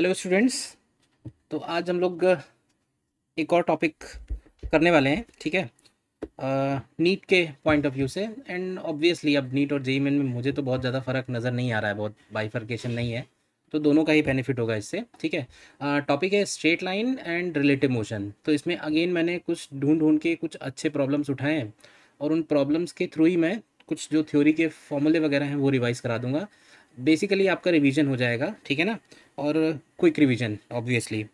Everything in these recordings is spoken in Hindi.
हेलो स्टूडेंट्स तो आज हम लोग एक और टॉपिक करने वाले हैं ठीक है नीट के पॉइंट ऑफ व्यू से एंड ऑब्वियसली अब नीट और जेई e e में मुझे तो बहुत ज़्यादा फ़र्क नज़र नहीं आ रहा है बहुत बाइफर्केशन नहीं है तो दोनों का ही बेनिफिट होगा इससे ठीक है टॉपिक है straight line and relative motion तो इसमें अगेन मैंने कुछ ढूंढ ढूंढ के कुछ अच्छे प्रॉब्लम्स उठाए हैं और उन प्रॉब्लम्स के थ्रू ही मैं कुछ जो थ्योरी के फॉर्मूले वगैरह हैं वो रिवाइज़ करा दूँगा बेसिकली आपका रिवीजन हो जाएगा ठीक है ना और क्विक रिवीजन ऑब्वियसली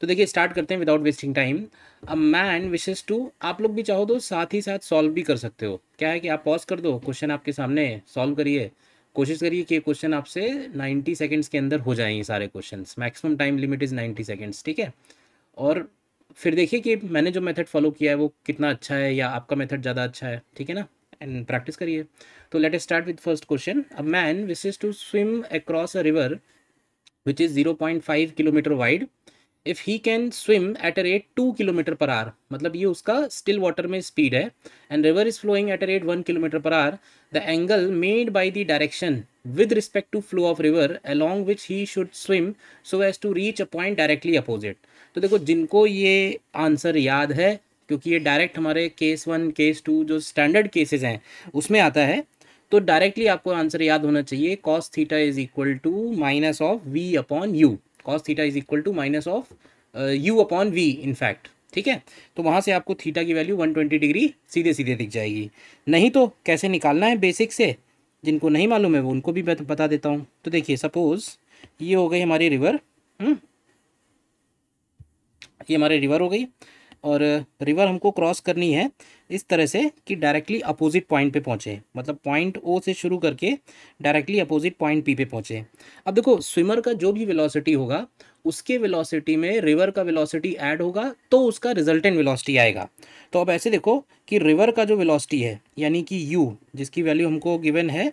तो देखिए स्टार्ट करते हैं without wasting time a man wishes to आप लोग भी चाहो तो साथ ही साथ सॉल्व भी कर सकते हो क्या है कि आप पॉज कर दो क्वेश्चन आपके सामने सॉल्व करिए कोशिश करिए कि क्वेश्चन आपसे 90 सेकेंड्स के अंदर हो जाएंगे सारे question maximum time limit is 90 seconds ठीक है और फिर देखिए कि मैंने जो मेथड फॉलो किया है वो कितना अच्छा है या आपका मेथड ज़्यादा अच्छा है ठीक है ना एंड प्रैक्टिस करिए तो let's start with first question a man wishes to swim across a river which is zero point five kilometre wide if he can swim at a rate two kilometre per hour मतलब ये उसका स्टिल वाटर में स्पीड है and river is flowing at a rate one kilometre per hour the angle made by the direction with respect to flow of river along which he should swim so as to reach a point directly opposite तो देखो जिनको ये आंसर याद है क्योंकि ये डायरेक्ट हमारे केस वन केस टू जो स्टैंडर्ड केसेज हैं उसमें आता है तो डायरेक्टली आपको आंसर याद होना चाहिए cos theta is equal to minus of v upon u cos theta is equal to minus of u upon v in fact ठीक है तो वहाँ से आपको थीटा की वैल्यू 120 डिग्री सीधे सीधे दिख जाएगी नहीं तो कैसे निकालना है बेसिक से जिनको नहीं मालूम है वो उनको भी मैं तो बता देता हूँ तो देखिए सपोज़ ये हो गई हमारी रिवर हुँ? हम्म? ये हमारे रिवर हो गई और रिवर हमको क्रॉस करनी है इस तरह से कि डायरेक्टली अपोजिट पॉइंट पे पहुँचे मतलब पॉइंट ओ से शुरू करके डायरेक्टली अपोजिट पॉइंट पी पे पहुँचे अब देखो स्विमर का जो भी वेलोसिटी होगा उसके वेलोसिटी में रिवर का वेलोसिटी ऐड होगा तो उसका रिजल्टेंट वेलोसिटी आएगा तो अब ऐसे देखो कि रिवर का जो वेलोसिटी है यानी कि यू जिसकी वैल्यू हमको गिवन है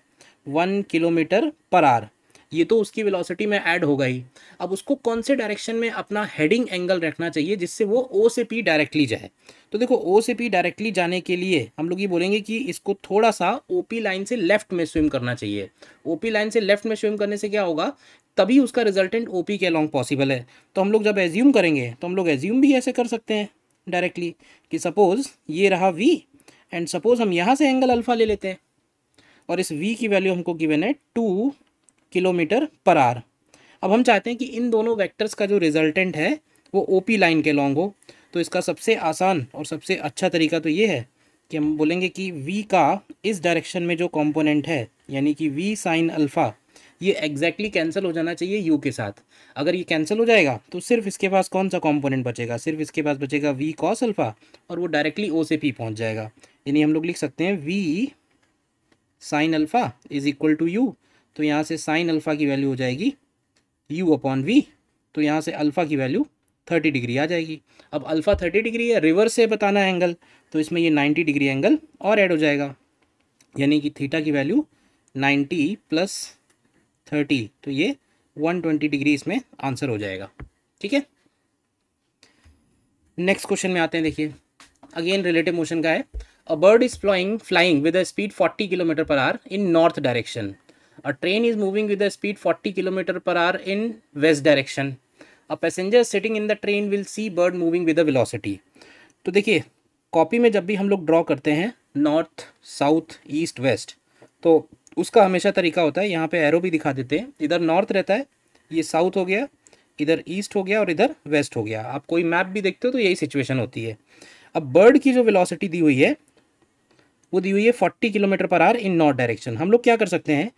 वन किलोमीटर पर आर ये तो उसकी वेलोसिटी में ऐड होगा ही अब उसको कौन से डायरेक्शन में अपना हेडिंग एंगल रखना चाहिए जिससे वो ओ से पी डायरेक्टली जाए तो देखो ओ से पी डायरेक्टली जाने के लिए हम लोग ये बोलेंगे कि इसको थोड़ा सा ओ पी लाइन से लेफ्ट में स्विम करना चाहिए ओ पी लाइन से लेफ्ट में स्विम करने से क्या होगा तभी उसका रिजल्टेंट ओ पी के अलॉन्ग पॉसिबल है तो हम लोग जब एज्यूम करेंगे तो हम लोग एज्यूम भी ऐसे कर सकते हैं डायरेक्टली कि सपोज़ ये रहा वी एंड सपोज़ हम यहाँ से एंगल अल्फ़ा ले लेते हैं और इस वी की वैल्यू हमको गिवन है टू किलोमीटर पर आर अब हम चाहते हैं कि इन दोनों वेक्टर्स का जो रिजल्टेंट है वो ओपी लाइन के लॉन्ग हो तो इसका सबसे आसान और सबसे अच्छा तरीका तो ये है कि हम बोलेंगे कि v का इस डायरेक्शन में जो कॉम्पोनेंट है यानी कि v साइन अल्फ़ा ये एग्जैक्टली कैंसिल हो जाना चाहिए u के साथ अगर ये कैंसिल हो जाएगा तो सिर्फ इसके पास कौन सा कॉम्पोनेंट बचेगा सिर्फ इसके पास बचेगा v cos अल्फ़ा और वो डायरेक्टली o से p पहुंच जाएगा यानी हम लोग लिख सकते हैं v sine alpha is equal to u तो यहाँ से साइन अल्फ़ा की वैल्यू हो जाएगी यू अपॉन वी तो यहाँ से अल्फ़ा की वैल्यू थर्टी डिग्री आ जाएगी अब अल्फ़ा थर्टी डिग्री है रिवर्स से बताना है एंगल तो इसमें ये नाइन्टी डिग्री एंगल और ऐड हो जाएगा यानी कि थीटा की वैल्यू नाइन्टी प्लस थर्टी तो ये वन ट्वेंटी डिग्री इसमें आंसर हो जाएगा ठीक है नेक्स्ट क्वेश्चन में आते हैं देखिए अगेन रिलेटिव मोशन का है a bird is flying flying with a speed 40 kilometre per hour in north direction A train is moving with a speed 40 km per hour in west direction. A passenger sitting in the train will see bird moving with a velocity. तो देखिए कॉपी में जब भी हम लोग ड्रॉ करते हैं नॉर्थ साउथ ईस्ट वेस्ट तो उसका हमेशा तरीका होता है यहाँ पे एरो भी दिखा देते हैं इधर नॉर्थ रहता है ये साउथ हो गया इधर ईस्ट हो गया और इधर वेस्ट हो गया आप कोई मैप भी देखते हो तो यही सिचुएशन होती है अब बर्ड की जो वेलोसिटी दी हुई है वो दी हुई है forty kilometre per hour in north direction हम लोग क्या कर सकते हैं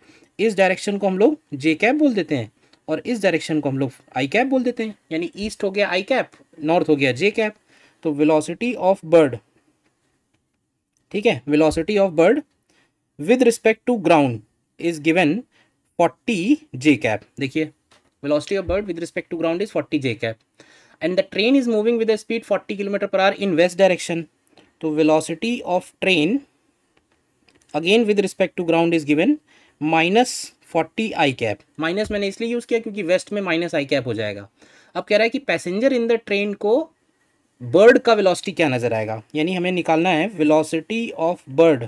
इस डायरेक्शन को हम लोग जे कैप बोल देते हैं और इस डायरेक्शन को हम लोग आई कैप बोल देते हैं यानी ईस्ट हो गया आई कैप नॉर्थ हो गया जे कैप तो विलोसिटी ऑफ बर्ड ठीक है velocity of bird with respect to ground is given 40 j cap देखिए velocity of bird with respect to ground is 40 j cap and the train is moving with speed 40 kilometre per hour in west direction तो velocity of train again with respect to ground is given minus forty i cap minus मैंने इसलिए यूज़ किया क्योंकि वेस्ट में माइनस आई कैप हो जाएगा अब कह रहा है कि पैसेंजर इन द ट्रेन को बर्ड का वेलोसिटी क्या नज़र आएगा यानी हमें निकालना है velocity of bird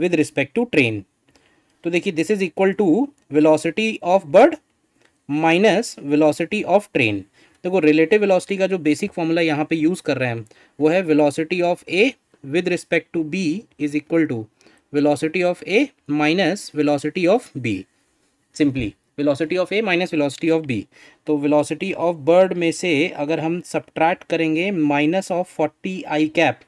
with respect to train तो देखिए this is equal to velocity of bird minus velocity of train देखो रिलेटिव वेलोसिटी का जो बेसिक फॉर्मूला यहाँ पे यूज़ कर रहे हैं वो है velocity of A with respect to B is equal to velocity of A minus velocity of B. Simply velocity of A minus velocity of B. तो velocity of bird में से अगर हम subtract करेंगे minus of 40 i cap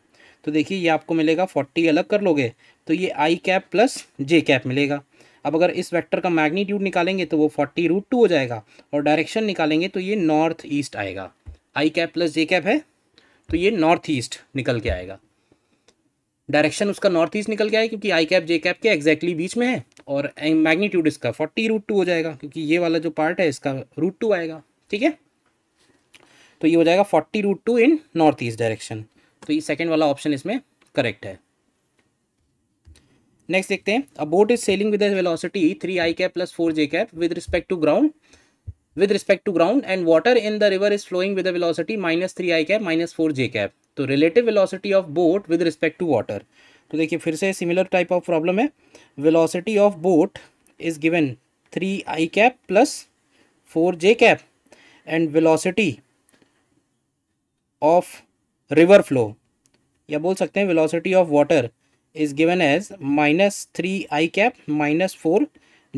तो देखिए ये आपको मिलेगा 40 अलग कर लोगे तो ये i cap plus j cap मिलेगा अब अगर इस वेक्टर का मैग्नीट्यूड निकालेंगे तो वो 40 रूट टू हो जाएगा और डायरेक्शन निकालेंगे तो ये नॉर्थ ईस्ट आएगा i cap plus j cap है तो ये नॉर्थ ईस्ट निकल के आएगा डायरेक्शन उसका नॉर्थ ईस्ट निकल गया है क्योंकि आई कैप जे कैप के एक्जैक्टली बीच में है और मैग्नीट्यूड इसका फोर्टी रूट टू हो जाएगा क्योंकि ये वाला जो पार्ट है इसका रूट टू आएगा ठीक है तो ये हो जाएगा forty root two in north east direction तो ये सेकेंड वाला ऑप्शन इसमें करेक्ट है नेक्स्ट देखते हैं a boat is sailing with velocity three i cap plus four j cap with respect to ground respect to ground and water in the river is flowing with velocity minus three i cap minus four j cap तो relative velocity of boat with respect to water तो देखिए फिर से सिमिलर टाइप ऑफ प्रॉब्लम है velocity of boat is given three i cap plus four j cap and velocity of river flow या बोल सकते हैं velocity of water is given as minus three i cap minus four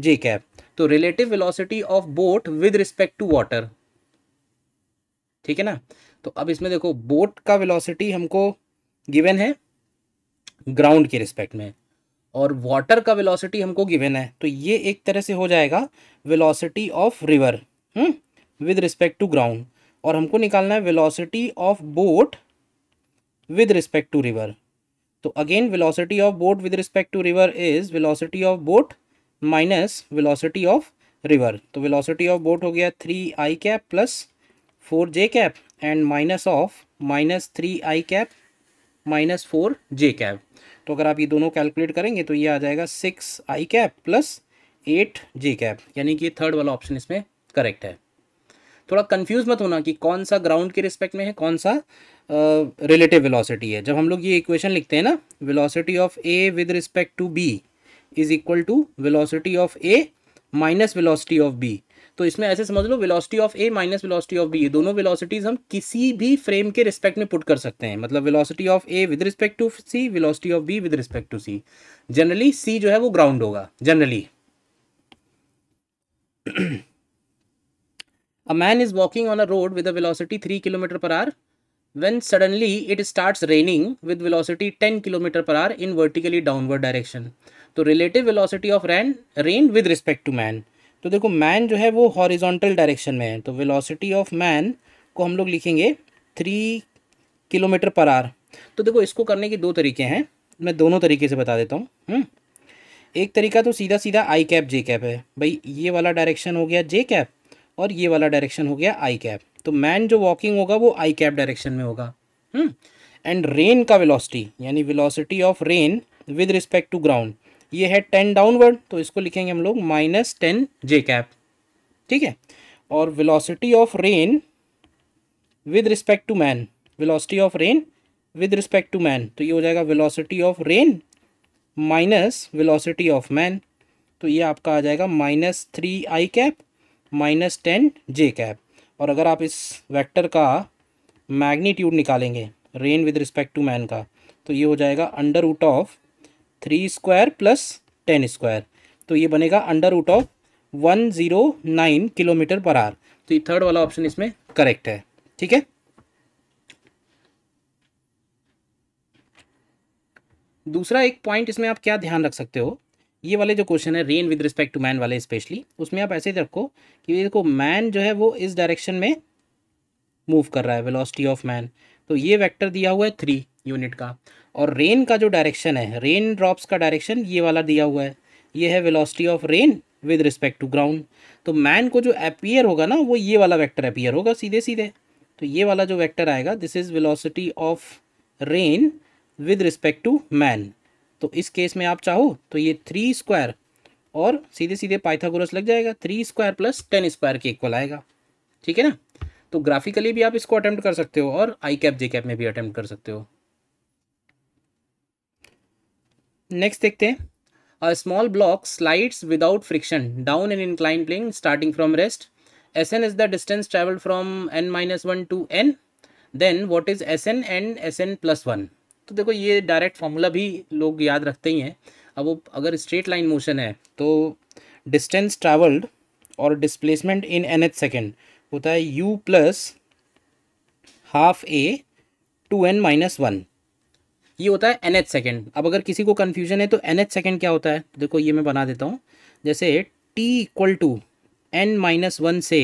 j cap तो relative velocity of boat with respect to water ठीक है ना तो अब इसमें देखो बोट का वेलोसिटी हमको गिवन है ग्राउंड के रिस्पेक्ट में और वाटर का वेलोसिटी हमको गिवन है तो ये एक तरह से हो जाएगा velocity of river with respect to ground और हमको निकालना है velocity of boat with respect to river तो again velocity of boat with respect to river is velocity of boat minus velocity of river तो वेलोसिटी ऑफ बोट हो गया three i cap plus four j cap and minus of minus three i cap minus four j cap तो अगर आप ये दोनों कैलकुलेट करेंगे तो ये आ जाएगा six i cap plus eight j cap यानी कि ये थर्ड वाला ऑप्शन इसमें करेक्ट है थोड़ा कंफ्यूज मत होना कि कौन सा ग्राउंड के रिस्पेक्ट में है कौन सा रिलेटिव वेलोसिटी है जब हम लोग ये इक्वेशन लिखते हैं ना velocity of A with respect to B is equal to velocity of A minus velocity of B तो इसमें ऐसे समझ लो velocity of A minus velocity of B ये दोनों वेलोसिटीज हम किसी भी फ्रेम के रिस्पेक्ट में पुट कर सकते हैं मतलब velocity of A with respect to C velocity of B with respect to C generally C जो है वो ग्राउंड होगा generally a man is walking on a road with a velocity three kilometre per hour when suddenly it starts raining with velocity 10 kilometre per hour in vertically downward direction तो relative velocity of rain, rain with respect to man तो देखो मैन जो है वो हॉरिजॉन्टल डायरेक्शन में है तो वेलोसिटी ऑफ मैन को हम लोग लिखेंगे थ्री किलोमीटर पर आर तो देखो इसको करने के दो तरीके हैं मैं दोनों तरीके से बता देता हूँ हम्म। एक तरीका तो सीधा सीधा आई कैप जे कैप है भाई ये वाला डायरेक्शन हो गया जे कैप और ये वाला डायरेक्शन हो गया आई कैप तो मैन जो वॉकिंग होगा वो आई कैप डायरेक्शन में होगा एंड हम्म। रेन का वेलोसिटी यानी velocity of rain with respect to ground ये है टेन डाउनवर्ड तो इसको लिखेंगे हम लोग माइनस टेन जे कैप ठीक है और velocity of rain with respect to man velocity of rain with respect to man तो ये हो जाएगा velocity of rain minus velocity of man तो ये आपका आ जाएगा minus three i cap minus ten j cap और अगर आप इस वेक्टर का मैग्नीट्यूड निकालेंगे rain with respect to man का तो ये हो जाएगा under root of three square plus ten square तो ये बनेगा under root of one zero nine kilometre per hour तो ये थर्ड वाला ऑप्शन इसमें करेक्ट है ठीक है दूसरा एक पॉइंट इसमें आप क्या ध्यान रख सकते हो ये वाले जो क्वेश्चन है rain with respect to man वाले स्पेशली उसमें आप ऐसे रखो कि देखो मैन जो है वो इस डायरेक्शन में मूव कर रहा है वेलोसिटी ऑफ मैन तो ये वेक्टर दिया हुआ है थ्री यूनिट का और रेन का जो डायरेक्शन है रेन ड्रॉप्स का डायरेक्शन ये वाला दिया हुआ है ये है velocity of rain with respect to ground तो मैन को जो अपीयर होगा ना वो ये वाला वेक्टर अपियर होगा सीधे सीधे तो ये वाला जो वेक्टर आएगा this is velocity of rain with respect to man तो इस केस में आप चाहो तो ये थ्री स्क्वायर और सीधे सीधे पाइथागोरस लग जाएगा three square plus ten square के इक्वल आएगा ठीक है ना तो ग्राफिकली भी आप इसको अटैम्प्ट कर सकते हो और आई कैप जे कैप में भी अटैम्प्ट कर सकते हो नेक्स्ट देखते हैं small block slides without friction down an incline plane starting from rest S N is the distance travel from N minus one to N then what is S N and S N plus one तो देखो ये डायरेक्ट फॉर्मूला भी लोग याद रखते ही हैं अब वो अगर स्ट्रेट लाइन मोशन है तो डिस्टेंस ट्रैवल्ड और displacement in N H second होता है U plus half A two N minus one ये होता है एन एच सेकेंड अब अगर किसी को कन्फ्यूजन है तो एन एच सेकेंड क्या होता है देखो ये मैं बना देता हूँ जैसे T equal to N minus one से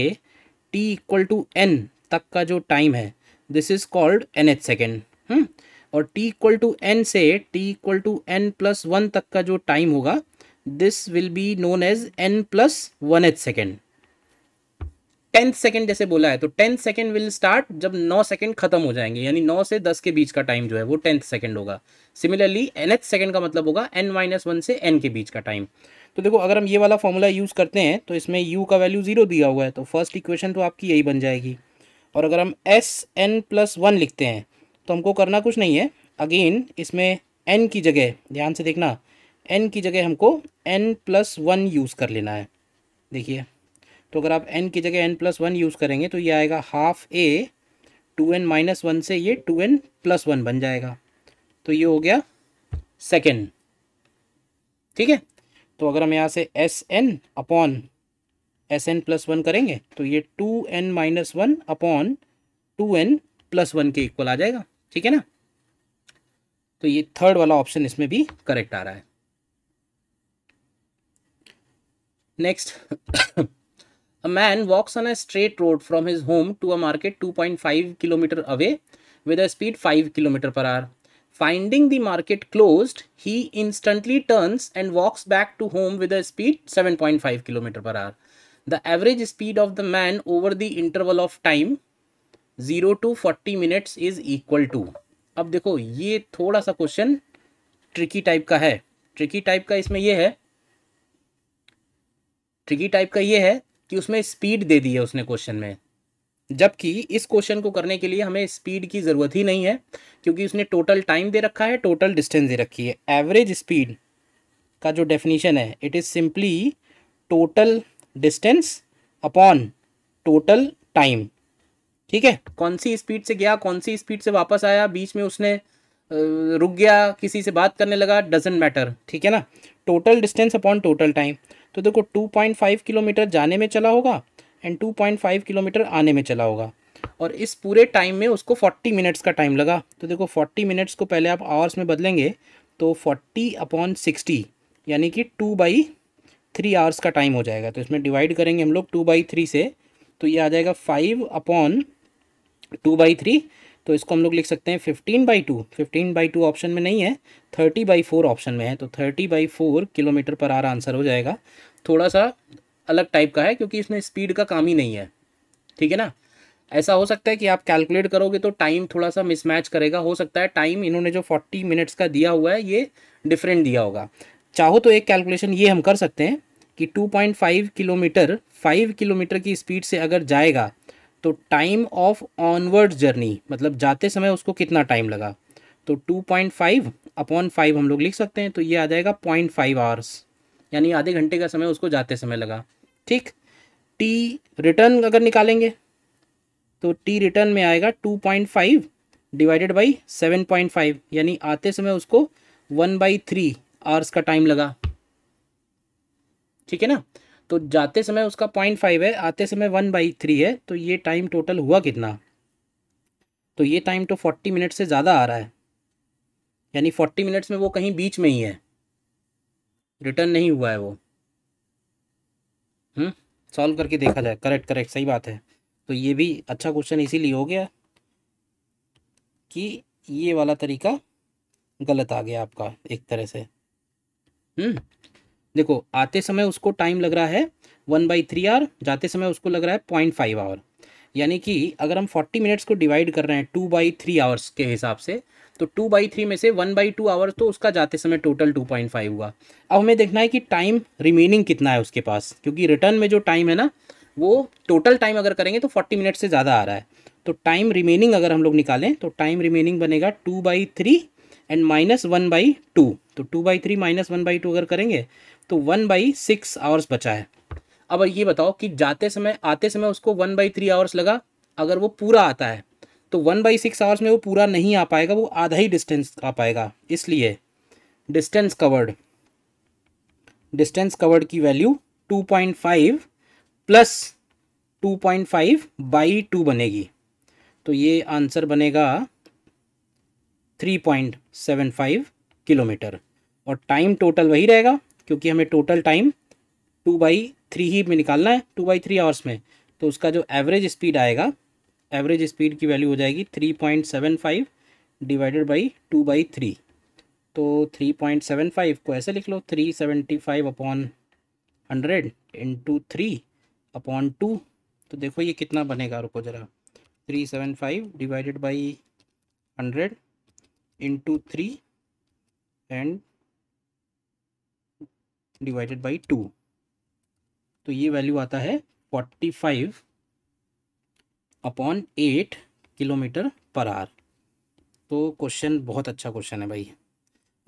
टी इक्वल टू एन तक का जो टाइम है this is called N H second और टी इक्वल टू एन से T equal to N plus one तक का जो टाइम होगा this will be known as N plus one H second tenth second जैसे बोला है तो टेंथ सेकेंड विल स्टार्ट जब नौ सेकेंड खत्म हो जाएंगे यानी नौ से दस के बीच का टाइम जो है वो टेंथ सेकेंड होगा सिमिलरली एन एच सेकेंड का मतलब होगा एन माइनस वन से एन के बीच का टाइम तो देखो अगर हम ये वाला फॉर्मूला यूज़ करते हैं तो इसमें यू का वैल्यू जीरो दिया हुआ है तो फर्स्ट इक्वेशन तो आपकी यही बन जाएगी और अगर हम एस एन प्लस वन लिखते हैं तो हमको करना कुछ नहीं है अगेन इसमें एन की जगह ध्यान से देखना एन की जगह हमको एन प्लस वन यूज़ कर लेना है देखिए तो अगर आप एन की जगह एन प्लस वन यूज़ करेंगे तो ये आएगा half A two N minus one से ये टू एन प्लस वन बन जाएगा तो ये हो गया सेकेंड ठीक है तो अगर हम यहाँ से S N upon S N plus one करेंगे तो ये two N minus one upon two N plus one के इक्वल आ जाएगा ठीक है ना तो ये थर्ड वाला ऑप्शन इसमें भी करेक्ट आ रहा है next A man walks on a straight road from his home to a market 2.5 kilometer away with a speed 5 kilometer per hour. Finding the market closed, he instantly turns and walks back to home with a speed 7.5 kilometer per hour. The average speed of the man over the interval of time 0 to 40 minutes is equal to. अब देखो ये थोड़ा सा क्वेश्चन ट्रिकी टाइप का है ट्रिकी टाइप का इसमें ये है ट्रिकी टाइप का ये है कि उसमें स्पीड दे दी है उसने क्वेश्चन में जबकि इस क्वेश्चन को करने के लिए हमें स्पीड की ज़रूरत ही नहीं है क्योंकि उसने टोटल टाइम दे रखा है टोटल डिस्टेंस दे रखी है एवरेज स्पीड का जो डेफिनेशन है it is simply total distance upon total time ठीक है कौन सी स्पीड से गया कौन सी स्पीड से वापस आया बीच में उसने रुक गया किसी से बात करने लगा डजेंट मैटर ठीक है ना total distance upon total time तो देखो टू पॉइंट फाइव किलोमीटर जाने में चला होगा and two point five kilometre आने में चला होगा और इस पूरे टाइम में उसको फोर्टी मिनट्स का टाइम लगा तो देखो फोर्टी मिनट्स को पहले आप आवर्स में बदलेंगे तो फोर्टी अपॉन सिक्सटी यानी कि टू बाई थ्री आवर्स का टाइम हो जाएगा तो इसमें डिवाइड करेंगे हम लोग टू बाई थ्री से तो ये आ जाएगा five upon two by three तो इसको हम लोग लिख सकते हैं fifteen by two fifteen by two option में नहीं है थर्टी बाई फोर ऑप्शन में है तो thirty by four kilometre per hour answer हो जाएगा थोड़ा सा अलग टाइप का है क्योंकि इसमें स्पीड का काम ही नहीं है ठीक है ना ऐसा हो सकता है कि आप कैलकुलेट करोगे तो टाइम थोड़ा सा मिसमैच करेगा हो सकता है टाइम इन्होंने जो फोर्टी मिनट्स का दिया हुआ है ये डिफरेंट दिया होगा चाहो तो एक कैलकुलेशन ये हम कर सकते हैं कि 2.5 किलोमीटर 5 किलोमीटर की स्पीड से अगर जाएगा तो टाइम ऑफ ऑनवर्ड जर्नी मतलब जाते समय उसको कितना टाइम लगा तो two point five upon five हम लोग लिख सकते हैं तो ये आ जाएगा पॉइंट फाइव आवर्स यानी आधे घंटे का समय उसको जाते समय लगा ठीक टी रिटर्न अगर निकालेंगे तो टी रिटर्न में आएगा two point five divided by seven point five यानी आते समय उसको वन बाई थ्री आवर्स का टाइम लगा ठीक है ना तो जाते समय उसका पॉइंट फाइव है आते समय वन बाई थ्री है तो ये टाइम टोटल हुआ कितना तो ये टाइम तो फोर्टी मिनट से ज़्यादा आ रहा है यानी फोर्टी मिनट्स में वो कहीं बीच में ही है रिटर्न नहीं हुआ है वो सॉल्व हम्म, करके देखा जाए करेक्ट करेक्ट सही बात है तो ये भी अच्छा क्वेश्चन इसीलिए हो गया कि ये वाला तरीका गलत आ गया आपका एक तरह से हम्म देखो आते समय उसको टाइम लग रहा है वन बाई थ्री आवर जाते समय उसको लग रहा है पॉइंट फाइव आवर यानी कि अगर हम फोर्टी मिनट्स को डिवाइड कर रहे हैं टू बाई थ्री आवर्स के हिसाब से तो टू बाई थ्री में से वन बाई टू आवर्स तो उसका जाते समय टोटल टू पॉइंट फाइव हुआ अब हमें देखना है कि टाइम रिमेनिंग कितना है उसके पास क्योंकि रिटर्न में जो टाइम है ना वो टोटल टाइम अगर करेंगे तो फोर्टी मिनट से ज़्यादा आ रहा है तो टाइम रिमेनिंग अगर हम लोग निकालें तो टाइम रिमेनिंग बनेगा two by three and minus one by two तो two by three minus one by two अगर करेंगे तो वन बाई सिक्स आवर्स बचा है अब ये बताओ कि जाते समय आते समय उसको वन बाई थ्री आवर्स लगा अगर वो पूरा आता है तो वन बाई सिक्स आवर्स में वो पूरा नहीं आ पाएगा वो आधा ही डिस्टेंस आ पाएगा इसलिए डिस्टेंस कवर्ड डिस्टेंस कवर्ड की value two point five plus two point five by two बनेगी तो ये आंसर बनेगा three point seven five kilometre और टाइम टोटल वही रहेगा क्योंकि हमें total time two by three ही में निकालना है टू बाई थ्री आवर्स में तो उसका जो एवरेज स्पीड आएगा एवरेज स्पीड की वैल्यू हो जाएगी three point seven five divided by two by three तो थ्री पॉइंट सेवन फाइव को ऐसे लिख लो three seventy five upon hundred into three upon two तो देखो ये कितना बनेगा रुको ज़रा three seven five divided by hundred into three and divided by two तो ये वैल्यू आता है forty five upon eight kilometre per hour तो क्वेश्चन बहुत अच्छा क्वेश्चन है भाई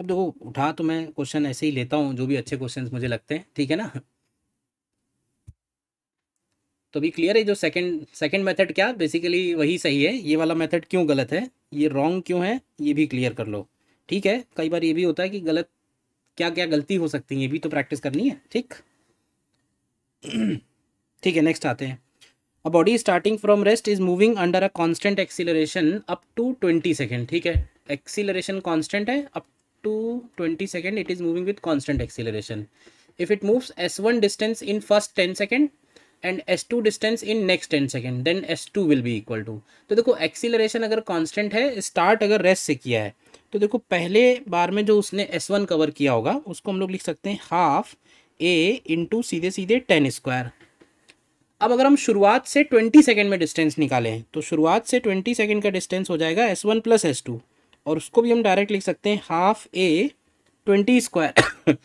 अब देखो उठा तो मैं क्वेश्चन ऐसे ही लेता हूँ जो भी अच्छे क्वेश्चन मुझे लगते हैं ठीक है ना तो भी क्लियर है जो सेकंड सेकंड मेथड क्या बेसिकली वही सही है ये वाला मेथड क्यों गलत है ये रॉन्ग क्यों है ये भी क्लियर कर लो ठीक है कई बार ये भी होता है कि गलत क्या क्या गलती हो सकती है ये भी तो प्रैक्टिस करनी है ठीक ठीक है नेक्स्ट आते हैं a body starting from rest is moving under a constant acceleration up to twenty second ठीक है एक्सीलरेशन कांस्टेंट है up to twenty second it is moving with constant acceleration if it moves S one distance in first ten second and S two distance in next ten second then S two will be equal to तो देखो एक्सीलरेशन अगर कॉन्स्टेंट है स्टार्ट अगर रेस्ट से किया है तो देखो पहले बार में जो उसने एस वन कवर किया होगा उसको हम लोग लिख सकते हैं हाफ ए इंटू सीधे सीधे टेन स्क्वायर अब अगर हम शुरुआत से ट्वेंटी सेकेंड में डिस्टेंस निकालें तो शुरुआत से ट्वेंटी सेकेंड का डिस्टेंस हो जाएगा S one plus S two और उसको भी हम डायरेक्ट लिख सकते हैं हाफ ए ट्वेंटी स्क्वायर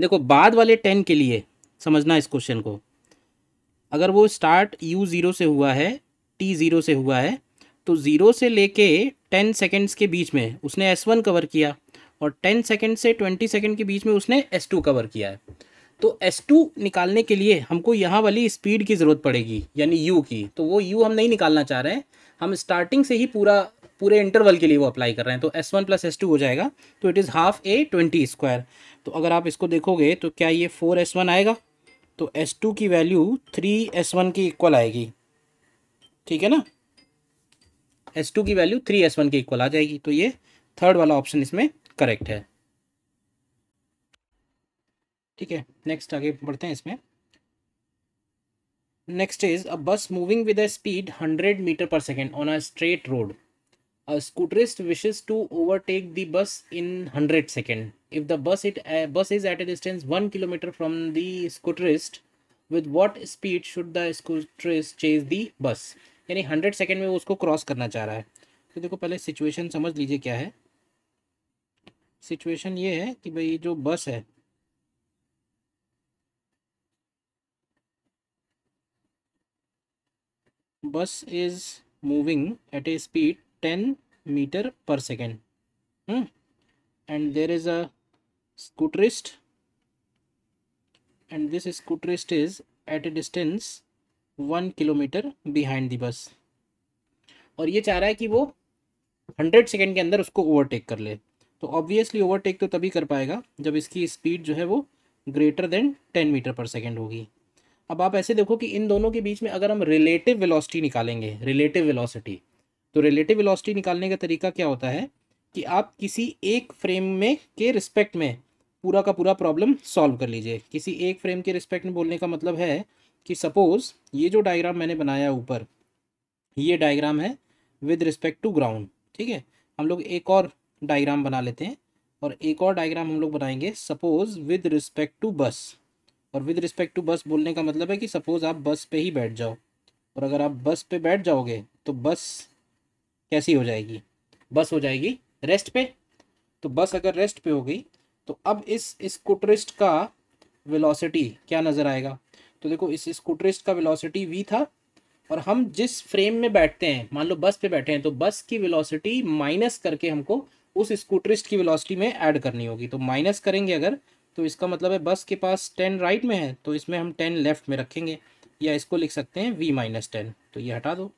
देखो बाद वाले टेन के लिए समझना इस क्वेश्चन को अगर वो स्टार्ट यू ज़ीरो से हुआ है टी ज़ीरो से हुआ है तो ज़ीरो से लेके टेन सेकेंड्स के बीच में उसने एस वन कवर किया और टेन सेकेंड से ट्वेंटी सेकेंड के बीच में उसने एस टू कवर किया है तो एस टू निकालने के लिए हमको यहाँ वाली स्पीड की ज़रूरत पड़ेगी यानी यू की तो वो यू हम नहीं निकालना चाह रहे हैं हम स्टार्टिंग से ही पूरा पूरे इंटरवल के लिए वो अप्लाई कर रहे हैं तो S one plus S two हो जाएगा तो it is half A twenty square तो अगर आप इसको देखोगे तो क्या ये फोर एस वन आएगा तो एस टू की वैल्यू थ्री एस वन की इक्वल आएगी ठीक है ना एस टू की वैल्यू थ्री एस वन के इक्वल आ जाएगी तो ये थर्ड वाला ऑप्शन इसमें करेक्ट है ठीक है नेक्स्ट आगे बढ़ते हैं इसमें next is a bus moving with a speed hundred metre per second on a straight road a scooterist wishes to overtake the bus in hundred second if the bus it bus is at a distance one kilometre from the scooterist with what speed should the scooterist chase the bus यानी हंड्रेड सेकेंड में वो उसको क्रॉस करना चाह रहा है तो देखो पहले सिचुएशन समझ लीजिए क्या है सिचुएशन ये है कि भाई जो बस है bus is moving at a speed ten metre per second hmm, and there is a scooterist and this scooterist is at a distance one kilometre behind the bus और ये चाह रहा है कि वो हंड्रेड सेकेंड के अंदर उसको ओवरटेक कर ले तो ऑब्वियसली ओवरटेक तो तभी कर पाएगा जब इसकी स्पीड जो है वो greater than ten metre per second होगी अब आप ऐसे देखो कि इन दोनों के बीच में अगर हम रिलेटिव वेलोसिटी निकालेंगे रिलेटिव वेलोसिटी तो रिलेटिव वेलोसिटी निकालने का तरीका क्या होता है कि आप किसी एक फ्रेम में के रिस्पेक्ट में पूरा का पूरा प्रॉब्लम सॉल्व कर लीजिए किसी एक फ्रेम के रिस्पेक्ट में बोलने का मतलब है कि सपोज़ ये जो डायग्राम मैंने बनाया ऊपर ये डायग्राम है विद रिस्पेक्ट टू ग्राउंड ठीक है हम लोग एक और डायग्राम बना लेते हैं और एक और डायग्राम हम लोग बनाएंगे सपोज़ विद रिस्पेक्ट टू बस और विद रिस्पेक्ट टू बस बोलने का मतलब है कि सपोज़ आप बस पे ही बैठ जाओ और अगर आप बस पे बैठ जाओगे तो बस कैसी हो जाएगी बस हो जाएगी रेस्ट पे तो बस अगर रेस्ट पे हो गई तो अब इस स्कूटरिस्ट का वेलोसिटी क्या नज़र आएगा तो देखो इस स्कूटरिस्ट का वेलोसिटी वी था और हम जिस फ्रेम में बैठते हैं मान लो बस पे बैठे हैं तो बस की वेलोसिटी माइनस करके हमको उस स्कूटरिस्ट की वेलोसिटी में ऐड करनी होगी तो माइनस करेंगे अगर तो इसका मतलब है बस के पास टेन राइट में है तो इसमें हम टेन लेफ्ट में रखेंगे या इसको लिख सकते हैं वी माइनस टेन तो ये हटा दो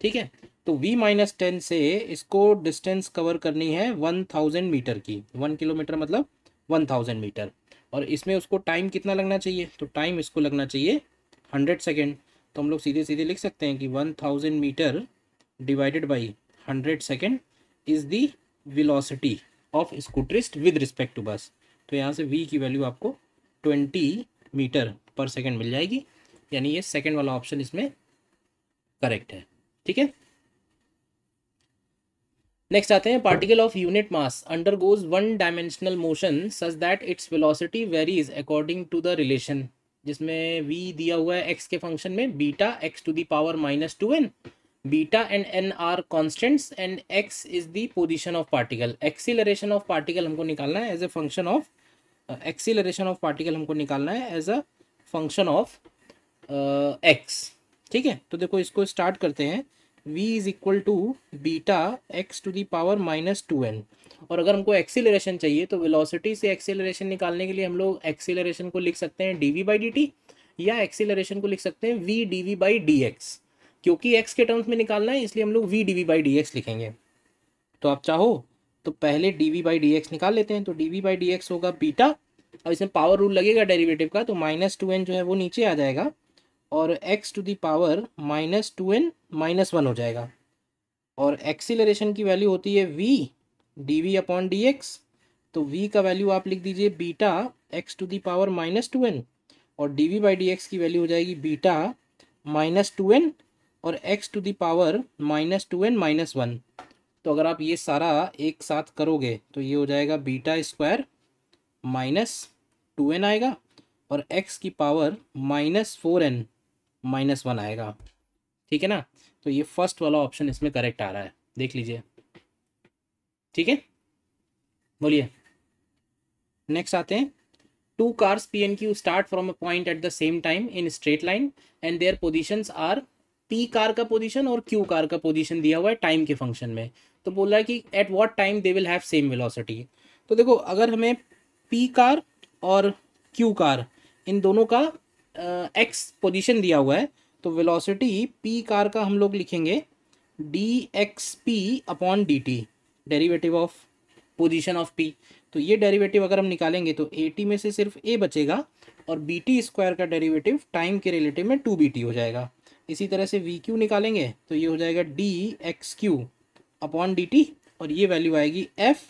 ठीक है तो v माइनस टेन से इसको डिस्टेंस कवर करनी है वन थाउजेंड मीटर की वन किलोमीटर मतलब वन थाउजेंड मीटर और इसमें उसको टाइम कितना लगना चाहिए तो टाइम इसको लगना चाहिए हंड्रेड सेकेंड तो हम लोग सीधे सीधे लिख सकते हैं कि one thousand metre divided by hundred second is the velocity of scooterist with respect to bus तो यहाँ से वी की वैल्यू आपको ट्वेंटी मीटर पर सेकेंड मिल जाएगी यानी ये सेकेंड वाला ऑप्शन इसमें करेक्ट है ठीक है नेक्स्ट आते हैं particle of unit mass undergoes one dimensional motion such that its velocity varies according to the relation जिसमें v दिया हुआ है x के फंक्शन में beta x to the power power minus two N beta and N are constants and x is the position of particle acceleration of particle हमको निकालना है as a function of acceleration of particle हमको निकालना है as a function of X ठीक है तो देखो इसको स्टार्ट करते हैं v is equal to beta X to the power minus two N और अगर हमको एक्सीलरेशन चाहिए तो वेलोसिटी से एक्सीलरेशन निकालने के लिए हम लोग एक्सीलरेशन को लिख सकते हैं D V by D T या एक्सीलरेशन को लिख सकते हैं V D V by D X क्योंकि एक्स के टर्म्स में निकालना है इसलिए हम लोग V D V by D X लिखेंगे तो आप चाहो तो पहले D V by D X निकाल लेते हैं तो D V by D X होगा बीटा और इसमें पावर रूल लगेगा डेरिवेटिव का तो माइनस टू एन जो है वो नीचे आ जाएगा और X to the power minus two N minus one हो जाएगा और एक्सीलरेशन की वैल्यू होती है V D V upon D X तो वी का वैल्यू आप लिख दीजिए beta X to the power minus two N और D V by D X की वैल्यू हो जाएगी बीटा माइनस टू एन और X to the power minus two N minus one तो अगर आप ये सारा एक साथ करोगे तो ये हो जाएगा beta square minus two N आएगा और एक्स की power minus four N minus one आएगा ठीक है ना तो ये फर्स्ट वाला ऑप्शन इसमें करेक्ट आ रहा है देख लीजिए ठीक है बोलिए नेक्स्ट आते हैं two cars P and Q start from a point at the same time in straight line and their position are P car का पोजिशन और क्यू कार का पोजिशन दिया हुआ है टाइम के फंक्शन में तो बोल रहा है कि at what time they will have same velocity तो देखो अगर हमें पी कार और क्यू कार इन दोनों का एक्स पोजीशन दिया हुआ है तो वेलोसिटी पी कार का हम लोग लिखेंगे D X P upon D T derivative of position of P तो ये डेरीवेटिव अगर हम निकालेंगे तो ए टी में से सिर्फ ए बचेगा और बी टी स्क्वायर का डेरीवेटिव टाइम के रिलेटिव में टू बी टी हो जाएगा इसी तरह से वी क्यू निकालेंगे तो ये हो जाएगा D X Q upon D T और ये वैल्यू आएगी एफ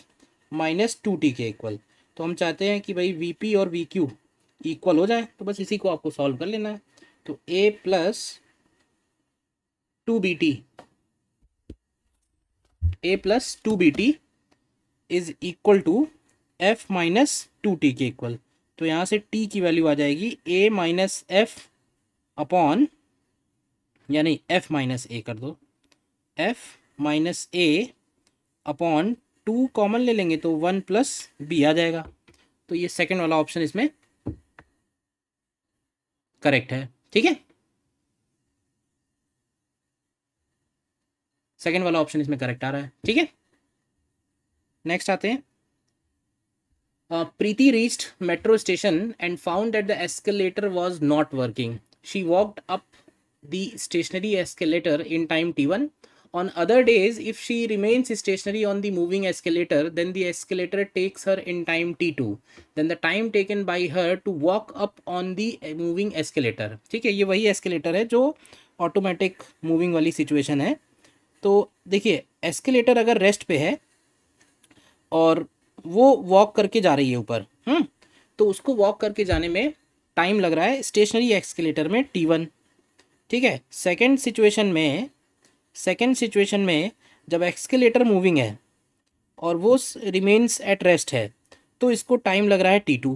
माइनस टू टी के इक्वल तो हम चाहते हैं कि भाई वी पी और वी क्यू इक्वल हो जाए तो बस इसी को आपको सॉल्व कर लेना है तो A plus two B T A plus two B T is equal to F minus two T के इक्वल तो यहां से टी की वैल्यू आ जाएगी ए माइनस एफ अपॉन यानी एफ माइनस ए कर दो F minus A upon two common ले लेंगे तो वन प्लस बी आ जाएगा तो ये सेकेंड वाला ऑप्शन इसमें करेक्ट है ठीक है सेकेंड वाला ऑप्शन इसमें करेक्ट आ रहा है ठीक है नेक्स्ट आते हैं Preeti reached metro station and found that the escalator was not working she walked up the stationary escalator in time T one On other days, if she remains stationary on the moving escalator, then the escalator takes her in time t2. Then the time taken by her to walk up on the moving escalator. theek hai ye wahi escalator hai jo automatic moving wali situation hai to dekhiye escalator agar rest pe hai aur wo walk karke ja rahi hai upar हम्म to usko walk karke jane mein time lag raha hai stationary escalator mein t1 one ठीक है सेकेंड सिचुएशन में सेकेंड सिचुएशन में जब एक्सकेलेटर मूविंग है और वो रिमेन्स एट रेस्ट है तो इसको टाइम लग रहा है टी टू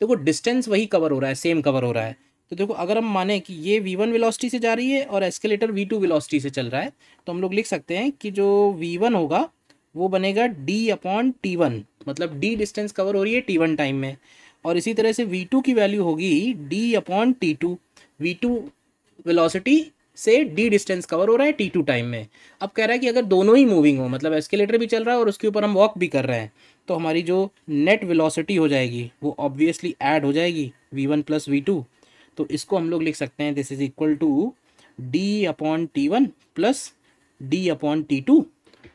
देखो डिस्टेंस वही कवर हो रहा है सेम कवर हो रहा है तो देखो अगर हम माने कि ये वी वन विलॉसिटी से जा रही है और एस्केलेटर वी टू विलॉसिटी से चल रहा है तो हम लोग लिख सकते हैं कि जो वी वन होगा वो बनेगा डी अपॉन टी वन मतलब डी डिस्टेंस कवर हो रही है टी वन टाइम में और इसी तरह से वी टू की वैल्यू होगी D upon T two V two velocity से डी डिस्टेंस कवर हो रहा है टी टू टाइम में अब कह रहा है कि अगर दोनों ही मूविंग हो मतलब एस्केलेटर भी चल रहा है और उसके ऊपर हम वॉक भी कर रहे हैं तो हमारी जो नेट वेलोसिटी हो जाएगी वो ऑब्वियसली ऐड हो जाएगी V one plus V two तो इसको हम लोग लिख सकते हैं this is equal to D upon T one plus D upon T two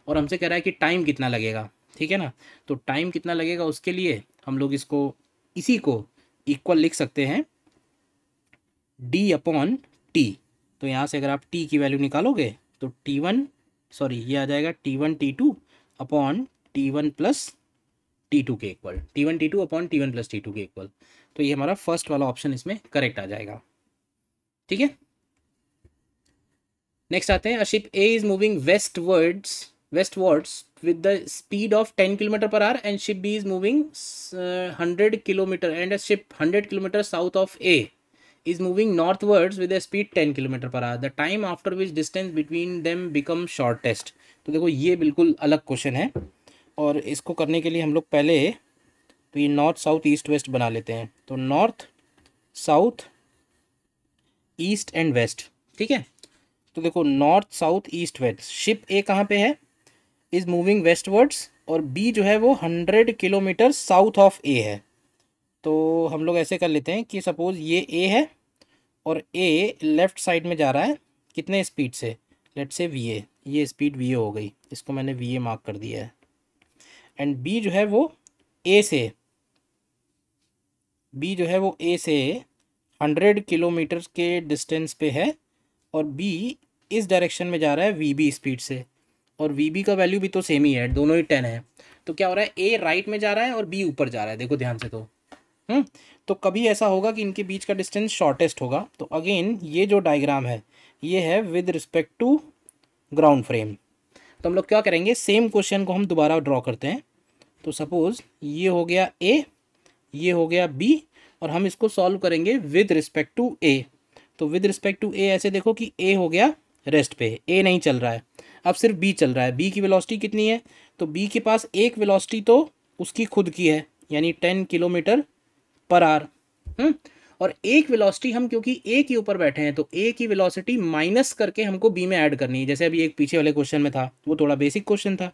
और हमसे कह रहा है कि टाइम कितना लगेगा ठीक है ना तो टाइम कितना लगेगा उसके लिए हम लोग इसको इसी को इक्वल लिख सकते हैं डी अपॉन टी तो यहाँ से अगर आप टी की वैल्यू निकालोगे तो टी वन सॉरी ये आ जाएगा T one T two upon T one plus T two के equal T one T two upon T one plus T two के इक्वल तो ये हमारा फर्स्ट वाला ऑप्शन इसमें करेक्ट आ जाएगा ठीक है नेक्स्ट आते हैं a ship A is moving westwards westwards with the speed of ten kilometre per hour and ship B is moving hundred kilometre and a ship hundred kilometre south of A is moving northwards with a speed 10 kilometre per hour the time after which distance between them become shortest तो देखो ये बिल्कुल अलग क्वेश्चन है और इसको करने के लिए हम लोग पहले तो ये नॉर्थ साउथ ईस्ट वेस्ट बना लेते हैं तो north south east and west ठीक है तो देखो north south east west ship A कहाँ पे है इज़ मूविंग वेस्टवर्ड्स और बी जो है वो hundred kilometre south of A है तो हम लोग ऐसे कर लेते हैं कि सपोज़ ये ए है और ए लेफ़्ट साइड में जा रहा है कितने स्पीड से लेट से वी ए ये स्पीड वी ए हो गई इसको मैंने वी ए मार्क कर दिया है एंड बी जो है वो ए से बी जो है वो ए से हंड्रेड किलोमीटर के डिस्टेंस पे है और बी इस डायरेक्शन में जा रहा है वी बी स्पीड से और वी बी का वैल्यू भी तो सेम ही है दोनों ही टेन है तो क्या हो रहा है ए राइट में जा रहा है और बी ऊपर जा रहा है देखो ध्यान से तो हुँ? हम्म, तो कभी ऐसा होगा कि इनके बीच का डिस्टेंस शॉर्टेस्ट होगा तो अगेन ये जो डायग्राम है ये है with respect to ground frame तो हम लोग क्या करेंगे सेम क्वेश्चन को हम दोबारा ड्रॉ करते हैं तो सपोज़ ये हो गया ए ये हो गया बी और हम इसको सॉल्व करेंगे विद रिस्पेक्ट टू ए तो विद रिस्पेक्ट टू ए ऐसे देखो कि ए हो गया रेस्ट पे ए नहीं चल रहा है अब सिर्फ बी चल रहा है बी की वेलोसिटी कितनी है तो बी के पास एक वेलोसिटी तो उसकी खुद की है यानी टेन किलोमीटर पर आर हम्म और एक वेलोसिटी हम क्योंकि ए के ऊपर बैठे हैं तो ए की वेलोसिटी माइनस करके हमको बी में ऐड करनी है जैसे अभी एक पीछे वाले क्वेश्चन में था वो थोड़ा बेसिक क्वेश्चन था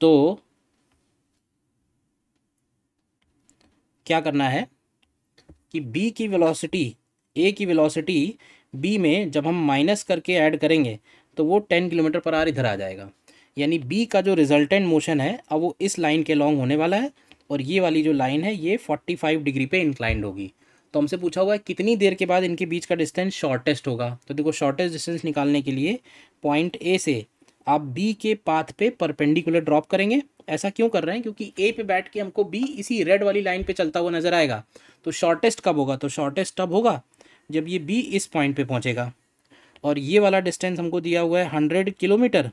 तो क्या करना है कि बी की वेलोसिटी ए की वेलोसिटी बी में जब हम माइनस करके ऐड करेंगे तो वो टेन किलोमीटर पर आर इधर आ जाएगा यानी बी का जो रिजल्टेंट मोशन है अब वो इस लाइन के लॉन्ग होने वाला है और ये वाली जो लाइन है ये फोर्टी फाइव डिग्री पे इंक्लाइंड होगी तो हमसे पूछा हुआ है कितनी देर के बाद इनके बीच का डिस्टेंस शॉर्टेस्ट होगा तो देखो शॉर्टेस्ट डिस्टेंस निकालने के लिए पॉइंट ए से आप बी के पाथ पे परपेंडिकुलर ड्रॉप करेंगे ऐसा क्यों कर रहे हैं क्योंकि ए पे बैठ के हमको बी इसी रेड वाली लाइन पे चलता हुआ नजर आएगा तो शॉर्टेस्ट कब होगा तो शॉर्टेस्ट तब होगा जब ये बी इस पॉइंट पे पहुंचेगा और ये वाला डिस्टेंस हमको दिया हुआ है हंड्रेड किलोमीटर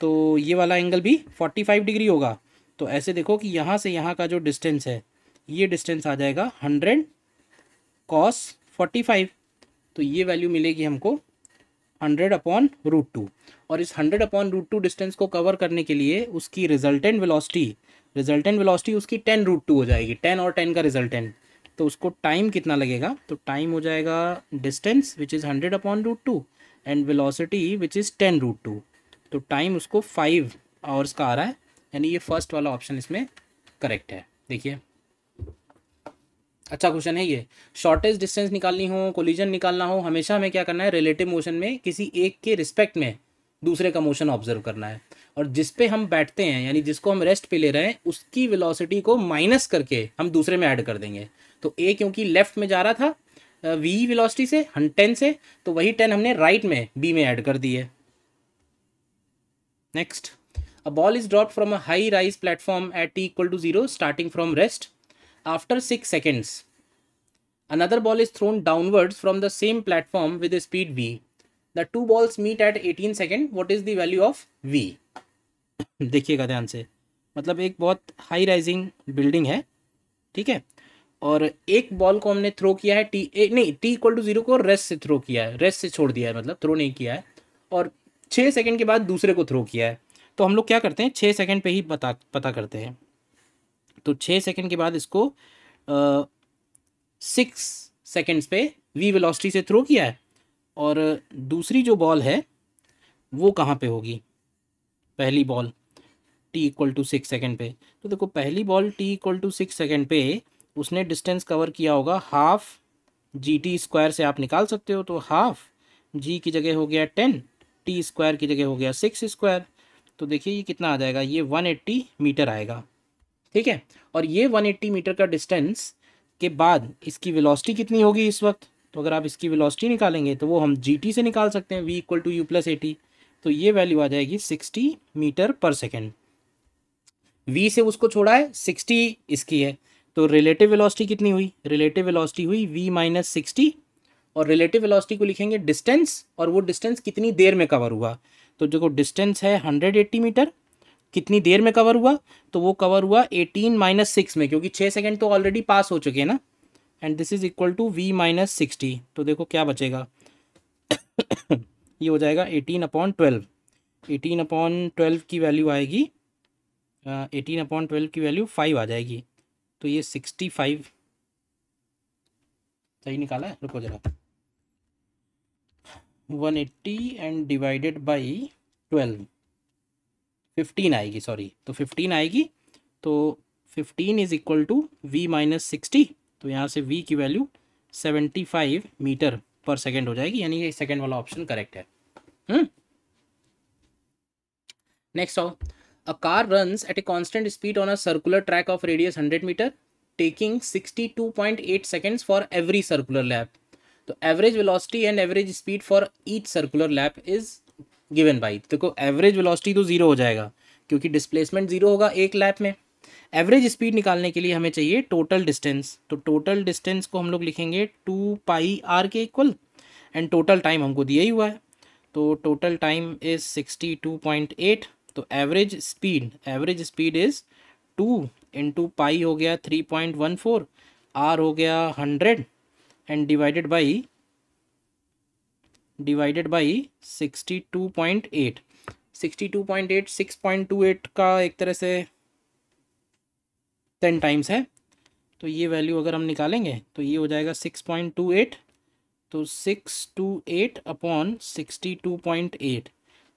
तो ये वाला एंगल भी फोर्टी फाइव डिग्री होगा तो ऐसे देखो कि यहाँ से यहाँ का जो डिस्टेंस है ये डिस्टेंस आ जाएगा हंड्रेड कॉस फोर्टी फाइव तो ये वैल्यू मिलेगी हमको हंड्रेड अपॉन रूट टू और इस hundred upon root two distance को कवर करने के लिए उसकी रिजल्टेंट वेलोसिटी रिजल्टेंट वेलोसिटी उसकी टेन रूट टू हो जाएगी टेन और टेन का रिजल्टेंट तो उसको टाइम कितना लगेगा तो टाइम हो जाएगा distance which is hundred upon root two and velocity which is ten root two तो टाइम उसको फाइव आवर्स का आ रहा है यानी ये फर्स्ट वाला ऑप्शन इसमें करेक्ट है देखिए अच्छा क्वेश्चन है ये शॉर्टेज डिस्टेंस निकालनी हो कोलिजन निकालना हो हमेशा हमें क्या करना है रिलेटिव मोशन में किसी एक के रिस्पेक्ट में दूसरे का मोशन ऑब्जर्व करना है और जिस पे हम बैठते हैं यानी जिसको हम रेस्ट पे ले रहे हैं उसकी वेलोसिटी को माइनस करके हम दूसरे में ऐड कर देंगे तो ए क्योंकि लेफ्ट में जा रहा था वी वेलोसिटी से हम टेन से तो वही टेन हमने राइट में बी में ऐड कर दी है next A ball is dropped from a high rise platform at t equal to 0 starting from rest after 6 seconds. Another ball is thrown downwards from the same platform with a speed v. The two balls meet at 18 second. What is the value of v? dekhiyega dhyan se matlab ek bahut high rising building hai theek hai और एक बॉल को हमने थ्रो किया है टी ए, नहीं टी इक्वल टू जीरो को रेस्ट से थ्रो किया है रेस्ट से छोड़ दिया है मतलब थ्रो नहीं किया है और छः सेकंड के बाद दूसरे को थ्रो किया है तो हम लोग क्या करते हैं छः सेकेंड पर ही पता पता करते हैं तो छः सेकेंड के बाद इसको सिक्स सेकेंड्स पे वी वेलोसिटी से थ्रो किया है और दूसरी जो बॉल है वो कहाँ पे होगी पहली ball T equal to six second पे तो देखो पहली ball T equal to six second पे उसने डिस्टेंस कवर किया होगा हाफ जी टी स्क्वायर से आप निकाल सकते हो तो हाफ जी की जगह हो गया टेन टी स्क्वायर की जगह हो गया सिक्स स्क्वायर तो देखिए ये कितना आ जाएगा ये 180 मीटर आएगा ठीक है और ये 180 मीटर का डिस्टेंस के बाद इसकी वेलोसिटी कितनी होगी इस वक्त तो अगर आप इसकी वेलोसिटी निकालेंगे तो वो हम जी से निकाल सकते हैं V equal to you plus AT तो ये वैल्यू आ जाएगी sixty metre per second V से उसको छोड़ा है सिक्सटी इसकी है तो रिलेटिव वेलोसिटी कितनी हुई रिलेटिव वेलोसिटी हुई वी माइनस सिक्सटी और रिलेटिव वेलोसिटी को लिखेंगे डिस्टेंस और वो डिस्टेंस कितनी देर में कवर हुआ तो देखो डिस्टेंस है हंड्रेड एट्टी मीटर कितनी देर में कवर हुआ तो वो कवर हुआ एटीन माइनस सिक्स में क्योंकि छः सेकेंड तो ऑलरेडी पास हो चुके हैं ना and this is equal to V minus sixty तो देखो क्या बचेगा ये हो जाएगा eighteen upon twelve eighteen upon twelve की वैल्यू आएगी एटीन अपॉन ट्वेल्व की वैल्यू फाइव आ जाएगी तो ये सिक्सटी फाइव सही निकाला है रुको जरा 180 एंड डिवाइडेड बाई 12 15 आएगी सॉरी तो 15 आएगी तो 15 is equal to V minus sixty तो यहाँ से वी की वैल्यू 75 मीटर पर सेकेंड हो जाएगी यानी ये सेकेंड वाला ऑप्शन करेक्ट है next of a car runs at a constant speed on a circular track of radius 100 metre taking 62.8 seconds for every circular lap तो average velocity and average speed for each circular lap is given by देखो एवरेज वेलोसिटी तो ज़ीरो हो जाएगा क्योंकि डिस्प्लेसमेंट ज़ीरो होगा एक लैप में एवरेज स्पीड निकालने के लिए हमें चाहिए टोटल डिस्टेंस तो टोटल डिस्टेंस को हम लोग लिखेंगे टू पाई आर के इक्वल एंड टोटल टाइम हमको दिया ही हुआ है तो total time is sixty two point eight तो average speed average speed is two into pi हो गया three point one four R हो गया hundred sixty two point eight six 62.8 62.8 eight का एक तरह से टेन टाइम्स है तो ये वैल्यू अगर हम निकालेंगे तो ये हो जाएगा 6.28 तो 628 अपॉन 62.8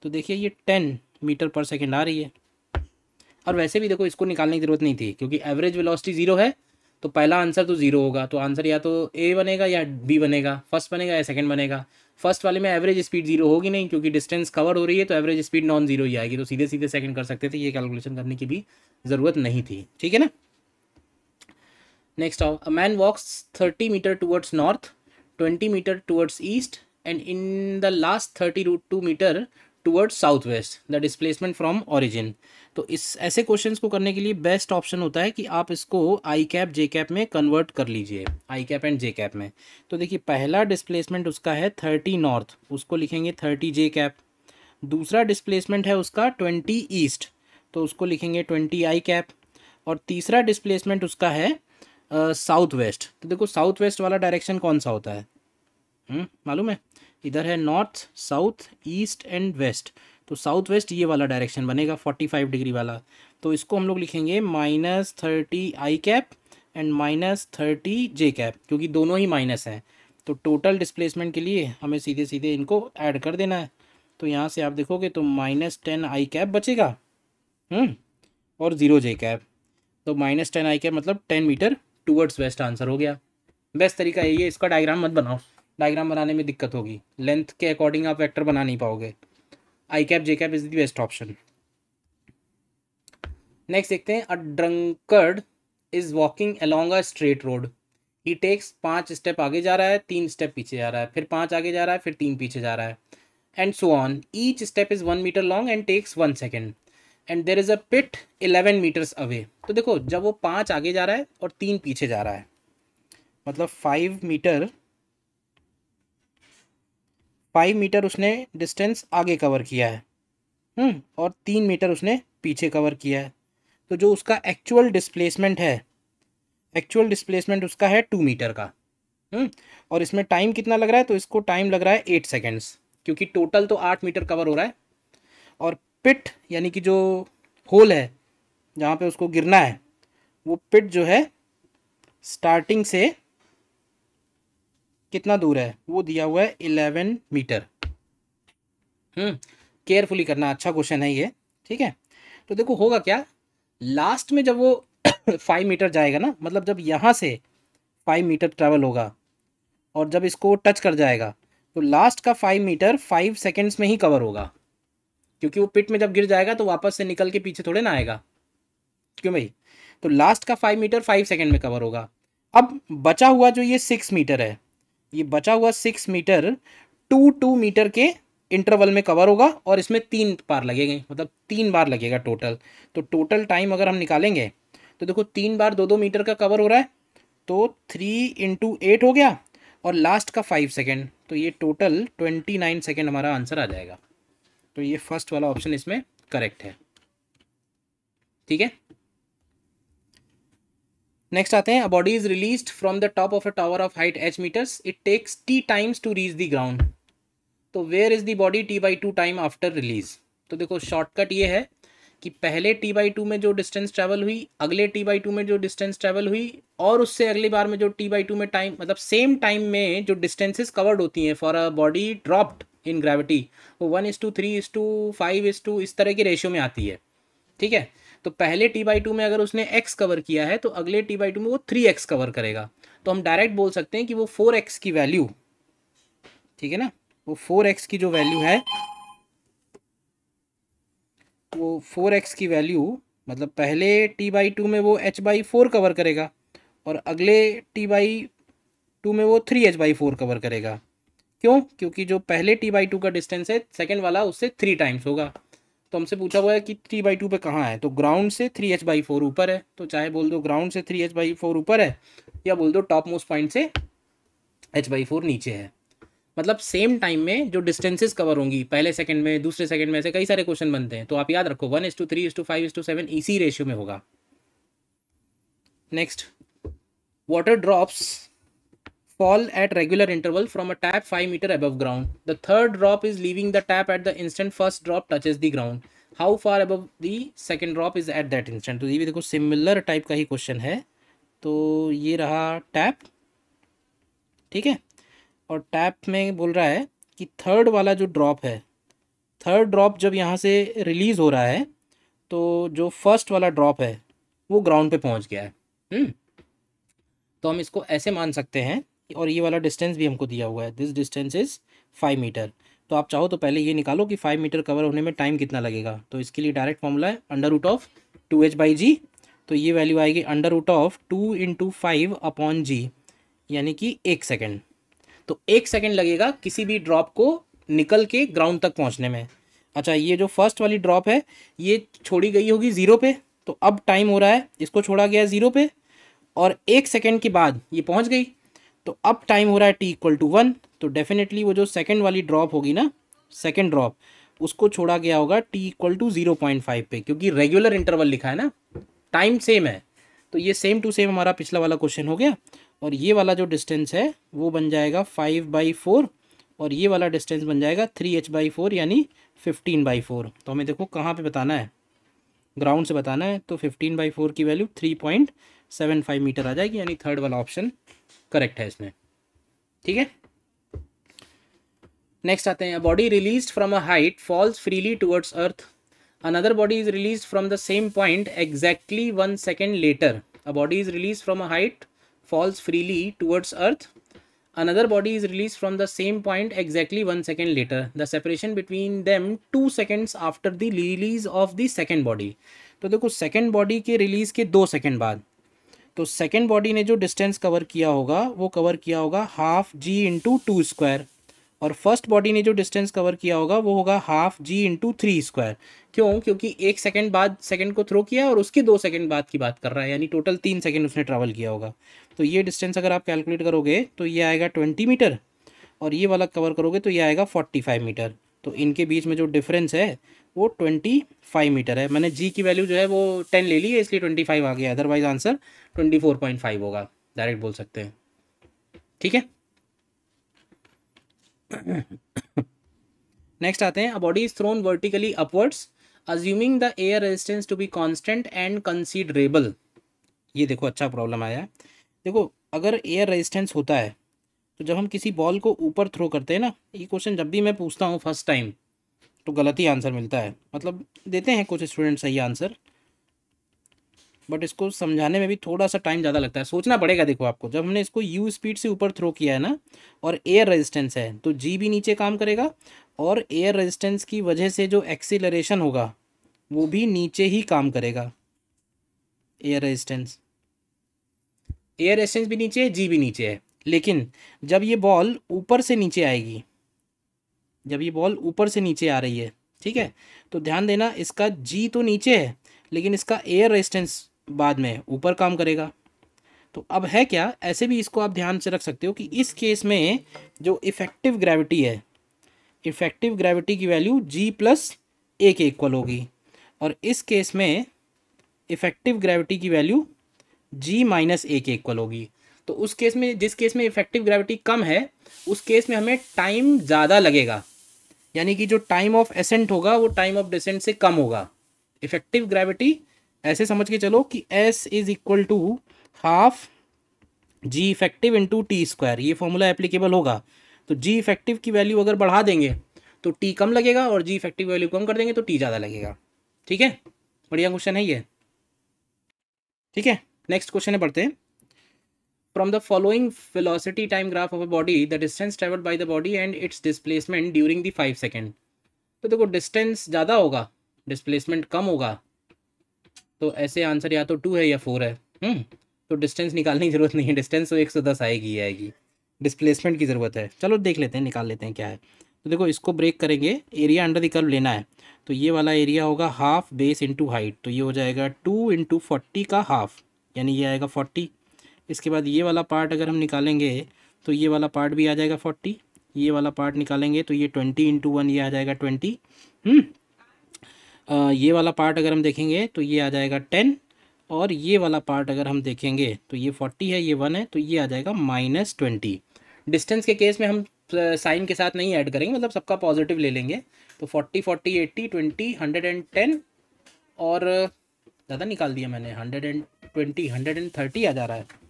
तो देखिए ये टेन मीटर पर सेकेंड आ रही है और वैसे भी देखो इसको निकालने की ज़रूरत नहीं थी क्योंकि एवरेज वेलोसिटी ज़ीरो है तो पहला आंसर तो ज़ीरो होगा तो आंसर या तो ए बनेगा या बी बनेगा फर्स्ट बनेगा या सेकंड बनेगा फर्स्ट वाले में एवरेज स्पीड जीरो होगी नहीं क्योंकि डिस्टेंस कवर हो रही है तो एवरेज स्पीड नॉन जीरो ही आएगी तो सीधे सीधे सेकंड कर सकते थे ये कैलकुलेशन करने की भी ज़रूरत नहीं थी ठीक है ना नेक्स्ट आओ a man walks thirty metre towards north twenty metre towards east and in the last thirty root two metre towards south west the displacement from origin तो इस ऐसे क्वेश्चन को करने के लिए बेस्ट ऑप्शन होता है कि आप इसको आई कैप जे कैप में कन्वर्ट कर लीजिए I cap and J cap में तो देखिए पहला डिस्प्लेसमेंट उसका है थर्टी नॉर्थ उसको लिखेंगे थर्टी जे कैप दूसरा डिस्प्लेसमेंट है उसका ट्वेंटी ईस्ट तो उसको लिखेंगे ट्वेंटी आई कैप और तीसरा डिस्प्लेसमेंट उसका है साउथ uh, वेस्ट तो देखो साउथ वेस्ट वाला डायरेक्शन कौन सा होता है हम्म, मालूम है इधर है north south east and west तो साउथ वेस्ट ये वाला डायरेक्शन बनेगा फोर्टी फाइव डिग्री वाला तो इसको हम लोग लिखेंगे minus thirty I cap and minus thirty J cap क्योंकि दोनों ही माइनस हैं तो टोटल डिस्प्लेसमेंट के लिए हमें सीधे सीधे इनको ऐड कर देना है तो यहाँ से आप देखोगे तो माइनस टेन आई कैप बचेगा हुँ? हम्म, और ज़ीरो जे कैप तो माइनस टेन आई कैप मतलब ten metre towards west answer हो गया बेस्ट तरीका यही है इसका डायग्राम मत बनाओ डायग्राम बनाने में दिक्कत होगी लेंथ के अकॉर्डिंग आप वेक्टर बना नहीं पाओगे I cap J cap is the best option next देखते हैं a drunkard is walking along a straight road he takes पाँच स्टेप आगे जा रहा है तीन स्टेप पीछे जा रहा है फिर पाँच आगे जा रहा है फिर तीन पीछे जा रहा है and so on each step is one metre long and takes one second and there is a pit eleven metres away तो देखो जब वो पाँच आगे जा रहा है और तीन पीछे जा रहा है मतलब फाइव मीटर फाइव मीटर उसने डिस्टेंस आगे कवर किया है हम्म, और तीन मीटर उसने पीछे कवर किया है तो जो उसका एक्चुअल डिस्प्लेसमेंट है एक्चुअल डिस्प्लेसमेंट उसका है टू मीटर का हम्म और इसमें टाइम कितना लग रहा है तो इसको टाइम लग रहा है एट सेकेंड्स क्योंकि टोटल तो आठ मीटर कवर हो रहा है और पिट यानी कि जो होल है जहाँ पे उसको गिरना है वो पिट जो है स्टार्टिंग से कितना दूर है वो दिया हुआ है इलेवन मीटर केयरफुली हम्म, करना अच्छा क्वेश्चन है ये ठीक है तो देखो होगा क्या लास्ट में जब वो फाइव मीटर जाएगा ना मतलब जब यहाँ से फाइव मीटर ट्रैवल होगा और जब इसको टच कर जाएगा तो लास्ट का फाइव मीटर फाइव सेकेंड्स में ही कवर होगा क्योंकि वो पिट में जब गिर जाएगा तो वापस से निकल के पीछे थोड़े ना आएगा क्यों भाई तो लास्ट का फाइव मीटर फाइव सेकेंड में कवर होगा अब बचा हुआ जो ये सिक्स मीटर है ये बचा हुआ six metre two two metre के इंटरवल में कवर होगा और इसमें तीन बार लगेंगे मतलब तीन बार लगेगा टोटल तो टोटल टाइम अगर हम निकालेंगे तो देखो तीन बार दो दो मीटर का कवर हो रहा है तो थ्री इंटू एट हो गया और लास्ट का फाइव सेकेंड तो ये टोटल ट्वेंटी नाइन सेकेंड हमारा आंसर आ जाएगा तो ये फर्स्ट वाला ऑप्शन इसमें करेक्ट है ठीक है नेक्स्ट आते हैं a body is release from the top of a tower of height H metres it takes T times to reach the ground तो where is the body T by two time after release तो देखो शॉर्टकट ये है कि पहले टी बाई टू में जो डिस्टेंस ट्रैवल हुई अगले टी बाई टू में जो डिस्टेंस ट्रैवल हुई और उससे अगली बार में जो टी बाई टू में टाइम मतलब सेम टाइम में जो डिस्टेंसेज कवर्ड होती हैं for a body dropped in gravity वो one is to three is to five is to इस तरह की रेशियो में आती है ठीक है तो पहले टी बाई टू में अगर उसने एक्स कवर किया है तो अगले टी बाई टू में वो थ्री एक्स कवर करेगा तो हम डायरेक्ट बोल सकते हैं कि वो फोर एक्स की वैल्यू ठीक है ना वो फोर एक्स की जो वैल्यू है वो फोर एक्स की वैल्यू मतलब पहले टी बाई टू में वो एच बाई फोर कवर करेगा और अगले टी बाई टू में वो three H by four cover करेगा क्यों क्योंकि जो पहले टी बाई टू का डिस्टेंस है सेकेंड वाला उससे थ्री टाइम्स होगा तो हमसे पूछा हुआ है कि थ्री बाई टू पर कहाँ है तो ग्राउंड से थ्री एच बाई फोर ऊपर है तो चाहे बोल दो ग्राउंड से थ्री एच बाई फोर ऊपर है या बोल दो टॉप मोस्ट पॉइंट से एच बाई फोर नीचे है मतलब सेम टाइम में जो डिस्टेंसेस कवर होंगी पहले सेकंड में दूसरे सेकंड में ऐसे कई सारे क्वेश्चन बनते हैं तो आप याद रखो one is to three is to five is to seven इसी रेशियो में होगा next water drops fall at regular interval from a tap 5 meter above ground. The third drop is leaving the tap at the instant first drop touches the ground. How far above the second drop is at that instant? तो ye bhi dekho similar type ka hi question hai to ye raha tap theek hai aur tap mein bol raha hai ki third wala jo drop hai third drop jab yahan se release ho raha hai to jo first wala drop hai wo ground pe pahunch gaya hai hmm तो हम इसको ऐसे मान सकते हैं और ये वाला डिस्टेंस भी हमको दिया हुआ है this distance is five metre तो आप चाहो तो पहले ये निकालो कि फाइव मीटर कवर होने में टाइम कितना लगेगा तो इसके लिए डायरेक्ट फॉर्मूला है under root of two H by G तो ये वैल्यू आएगी under root of two into five upon G यानी कि एक सेकेंड तो एक सेकेंड लगेगा किसी भी ड्रॉप को निकल के ग्राउंड तक पहुँचने में अच्छा ये जो फर्स्ट वाली ड्रॉप है ये छोड़ी गई होगी ज़ीरो पे तो अब टाइम हो रहा है इसको छोड़ा गया ज़ीरो पे और एक सेकेंड के बाद ये पहुँच गई तो अब टाइम हो रहा है टी इक्वल टू वन तो डेफिनेटली वो जो सेकेंड वाली ड्रॉप होगी ना सेकेंड ड्रॉप उसको छोड़ा गया होगा T equal to zero point five पे क्योंकि रेगुलर इंटरवल लिखा है ना टाइम सेम है तो ये सेम टू सेम हमारा पिछला वाला क्वेश्चन हो गया और ये वाला जो डिस्टेंस है वो बन जाएगा फाइव बाई फोर और ये वाला डिस्टेंस बन जाएगा थ्री एच बाई फोर यानी फिफ्टीन बाई फोर तो हमें देखो कहाँ पे बताना है ग्राउंड से बताना है तो फिफ्टीन बाई फोर की value three point seven five metre आ जाएगी यानी थर्ड वाला ऑप्शन करेक्ट है इसमें ठीक है नेक्स्ट आते हैं body release from a height falls freely towards earth another body is release from the same point exactly one second later a body is release from a height falls freely towards earth another body is release from the same point exactly one second later the separation between them two seconds after the release of the second body तो देखो सेकेंड बॉडी के रिलीज के दो सेकेंड बाद तो सेकेंड बॉडी ने जो डिस्टेंस कवर किया होगा वो कवर किया होगा half g into two square और फर्स्ट बॉडी ने जो डिस्टेंस कवर किया होगा वो होगा half g into three square क्यों क्योंकि एक सेकेंड बाद सेकेंड को थ्रो किया और उसके दो सेकेंड बाद की बात कर रहा है यानी टोटल तीन सेकेंड उसने ट्रैवल किया होगा तो ये डिस्टेंस अगर आप कैलकुलेट करोगे तो ये आएगा ट्वेंटी मीटर और ये वाला कवर करोगे तो ये आएगा फोर्टी फाइव मीटर तो इनके बीच में जो डिफरेंस है वो ट्वेंटी फाइव मीटर है मैंने जी की वैल्यू जो है वो टेन ले ली है इसलिए ट्वेंटी फाइव आ गया otherwise answer twenty four point five होगा डायरेक्ट बोल सकते हैं ठीक है नेक्स्ट आते हैं a body is thrown vertically upwards assuming the air resistance to be constant and considerable ये देखो अच्छा प्रॉब्लम आया है देखो अगर एयर रेजिस्टेंस होता है तो जब हम किसी बॉल को ऊपर थ्रो करते हैं ना ये क्वेश्चन जब भी मैं पूछता हूँ फर्स्ट टाइम तो गलत ही आंसर मिलता है मतलब देते हैं कुछ स्टूडेंट सही आंसर बट इसको समझाने में भी थोड़ा सा टाइम ज़्यादा लगता है सोचना पड़ेगा देखो आपको जब हमने इसको यू स्पीड से ऊपर थ्रो किया है ना और एयर रेजिस्टेंस है तो जी भी नीचे काम करेगा और एयर रेजिस्टेंस की वजह से जो एक्सीलरेशन होगा वो भी नीचे ही काम करेगा एयर रेजिस्टेंस एयर रेजिस्टेंस भी नीचे है जी भी नीचे है लेकिन जब ये बॉल ऊपर से नीचे आएगी जब ये बॉल ऊपर से नीचे आ रही है ठीक है तो ध्यान देना इसका जी तो नीचे है लेकिन इसका एयर रेजिस्टेंस बाद में ऊपर काम करेगा तो अब है क्या ऐसे भी इसको आप ध्यान से रख सकते हो कि इस केस में जो इफेक्टिव ग्रेविटी है इफेक्टिव ग्रेविटी की वैल्यू जी प्लस ए के इक्वल होगी और इस केस में इफेक्टिव ग्रेविटी की वैल्यू जी माइनस ए के इक्वल होगी तो उस केस में जिस केस में इफेक्टिव ग्रेविटी कम है उस केस में हमें टाइम ज़्यादा लगेगा यानी कि जो टाइम ऑफ एसेंट होगा वो टाइम ऑफ डिसेंट से कम होगा इफेक्टिव ग्रेविटी ऐसे समझ के चलो कि s is equal to half g effective into t square ये फॉर्मूला एप्लीकेबल होगा तो जी इफेक्टिव की वैल्यू अगर बढ़ा देंगे तो टी कम लगेगा और जी इफेक्टिव वैल्यू कम कर देंगे तो टी ज़्यादा लगेगा ठीक है बढ़िया क्वेश्चन है ये ठीक है नेक्स्ट क्वेश्चन है पढ़ते हैं from the following velocity time graph of a body the distance traveled by the body and its displacement during the five second तो देखो डिस्टेंस ज़्यादा होगा डिस्प्लेसमेंट कम होगा तो ऐसे आंसर या तो टू है या फोर है हम्म तो डिस्टेंस निकालने की ज़रूरत नहीं है डिस्टेंस तो एक सौ दस आएगी आएगी डिस्प्लेसमेंट की ज़रूरत है चलो देख लेते हैं निकाल लेते हैं क्या है तो देखो इसको ब्रेक करेंगे एरिया अंडर द कर्व लेना है तो ये वाला एरिया होगा हाफ बेस इंटू हाइट तो ये हो जाएगा टू इंटू फोर्टी का हाफ यानी ये आएगा फोर्टी इसके बाद ये वाला पार्ट अगर हम निकालेंगे तो ये वाला पार्ट भी आ जाएगा फोर्टी ये वाला पार्ट निकालेंगे तो ये ट्वेंटी इंटू वन ये आ जाएगा ट्वेंटी हम्म। ये वाला पार्ट अगर हम देखेंगे तो ये आ जाएगा टेन और ये वाला पार्ट अगर हम देखेंगे तो ये फोर्टी है ये वन है तो ये आ जाएगा माइनस ट्वेंटी डिस्टेंस के केस में हम साइन के साथ नहीं ऐड करेंगे मतलब सबका पॉजिटिव ले लेंगे तो forty forty eighty twenty hundred and ten और ज़्यादा निकाल दिया मैंने hundred and twenty hundred and thirty आ जा रहा है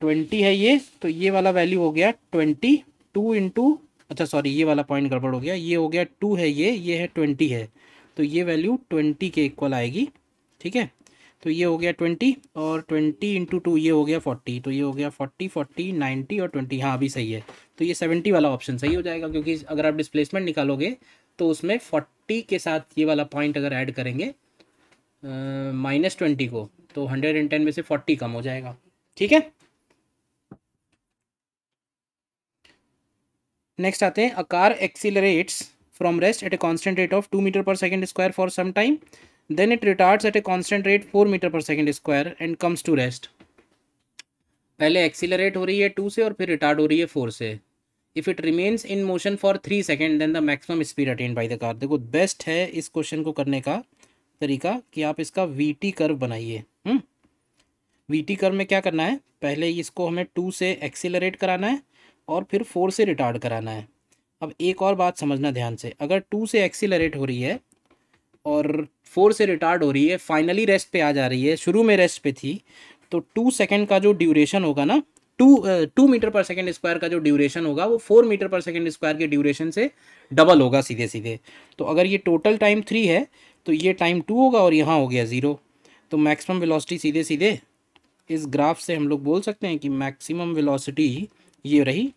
ट्वेंटी है ये तो ये वाला वैल्यू हो गया ट्वेंटी टू इंटू अच्छा सॉरी ये वाला पॉइंट गड़बड़ हो गया ये हो गया टू है ये ये है ट्वेंटी है तो ये वैल्यू ट्वेंटी के इक्वल आएगी ठीक है तो ये हो गया ट्वेंटी और ट्वेंटी इंटू टू ये हो गया फोर्टी तो ये हो गया फोर्टी फोर्टी नाइन्टी और ट्वेंटी हाँ अभी सही है तो ये सेवेंटी वाला ऑप्शन सही हो जाएगा क्योंकि अगर आप डिस्प्लेसमेंट निकालोगे तो उसमें फोर्टी के साथ ये वाला पॉइंट अगर ऐड करेंगे माइनस ट्वेंटी को तो हंड्रेड एंड टेन में से फोर्टी कम हो जाएगा ठीक है नेक्स्ट आते हैं a car accelerates from rest at a constant rate of two metre per second square for some time then it retards at a constant rate four metre per second square and comes to rest पहले एक्सीलरेट हो रही है टू से और फिर रिटार्ड हो रही है फोर से if it remains in motion for three second then the maximum speed attain by the car देखो बेस्ट है इस क्वेश्चन को करने का तरीका कि आप इसका वी टी कर्व बनाइए वी टी कर्व में क्या करना है पहले इसको हमें टू से एक्सीलरेट कराना है और फिर फोर से रिटार्ड कराना है अब एक और बात समझना ध्यान से अगर टू से एक्सीलरेट हो रही है और फोर से रिटार्ड हो रही है फाइनली रेस्ट पे आ जा रही है शुरू में रेस्ट पे थी तो टू सेकेंड का जो ड्यूरेशन होगा ना two two metre per second square का जो ड्यूरेशन होगा वो four metre per second square के ड्यूरेशन से डबल होगा सीधे सीधे तो अगर ये टोटल टाइम थ्री है तो ये टाइम टू होगा और यहाँ हो गया ज़ीरो तो मैक्सिमम वेलोसिटी सीधे सीधे इस ग्राफ से हम लोग बोल सकते हैं कि मैक्सिमम वेलोसिटी ये रही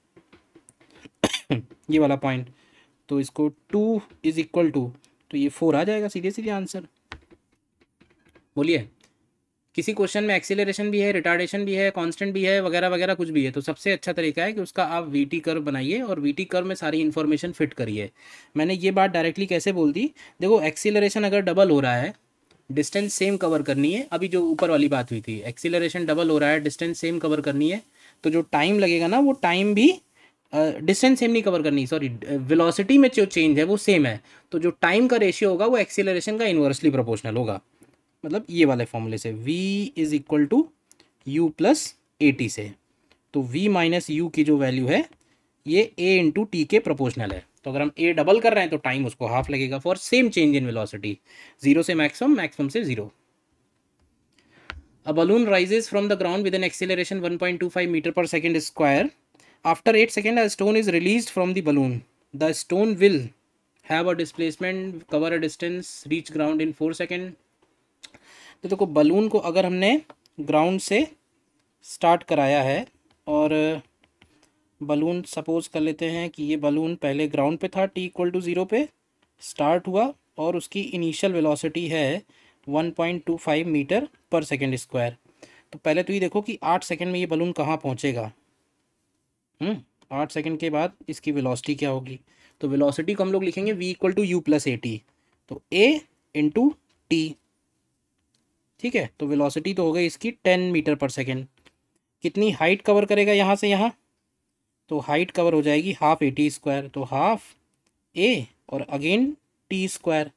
ये वाला पॉइंट तो इसको टू इज इक्वल टू तो ये फोर आ जाएगा सीधे सीधे आंसर बोलिए किसी क्वेश्चन में एक्सीलरेशन भी है रिटार्डेशन भी है कांस्टेंट भी है वगैरह वगैरह कुछ भी है तो सबसे अच्छा तरीका है कि उसका आप वी टी कर्व बनाइए और वी टी कर्व में सारी इन्फॉर्मेशन फिट करिए मैंने ये बात डायरेक्टली कैसे बोल दी देखो एक्सीलरेशन अगर डबल हो रहा है डिस्टेंस सेम कवर करनी है अभी जो ऊपर वाली बात हुई थी एक्सीलरेशन डबल हो रहा है डिस्टेंस सेम कवर करनी है तो जो टाइम लगेगा ना वो टाइम भी डिस्टेंस सेम नहीं कवर करनी सॉरी वेलोसिटी में जो चेंज है वो सेम है तो जो टाइम का रेशियो होगा वो एक्सीलरेशन का इन्वर्सली प्रोपोर्शनल होगा मतलब ये वाले फॉर्मूले से v is equal to you plus a t से तो v माइनस यू की जो वैल्यू है ये a इंटू टी के प्रोपोर्शनल है तो अगर हम a डबल कर रहे हैं तो टाइम उसको हाफ लगेगा for same change in velocity zero से मैक्सिमम मैक्सिमम से zero from the ground with the acceleration one point two five metre per second square After 8 second a stone is released from the balloon. The stone will have a displacement, cover a distance, reach ground in 4 second तो देखो बलून को अगर हमने ग्राउंड से स्टार्ट कराया है और बलून uh, सपोज कर लेते हैं कि ये बलून पहले ग्राउंड पे था टी इक्वल टू ज़ीरो पे स्टार्ट हुआ और उसकी इनिशियल वेलोसिटी है one point two five metre per second square तो पहले तो ये देखो कि आठ सेकेंड में ये बलून कहाँ पहुँचेगा हम्म, आठ सेकेंड के बाद इसकी वेलोसिटी क्या होगी तो वेलोसिटी को हम लोग लिखेंगे v equal to you plus a t तो ए इंटू टी ठीक है तो वेलोसिटी तो हो गई इसकी टेन मीटर पर सेकेंड कितनी हाइट कवर करेगा यहाँ से यहाँ तो हाइट कवर हो जाएगी हाफ ए टी स्क्वायर तो हाफ ए और अगेन टी स्क्वायर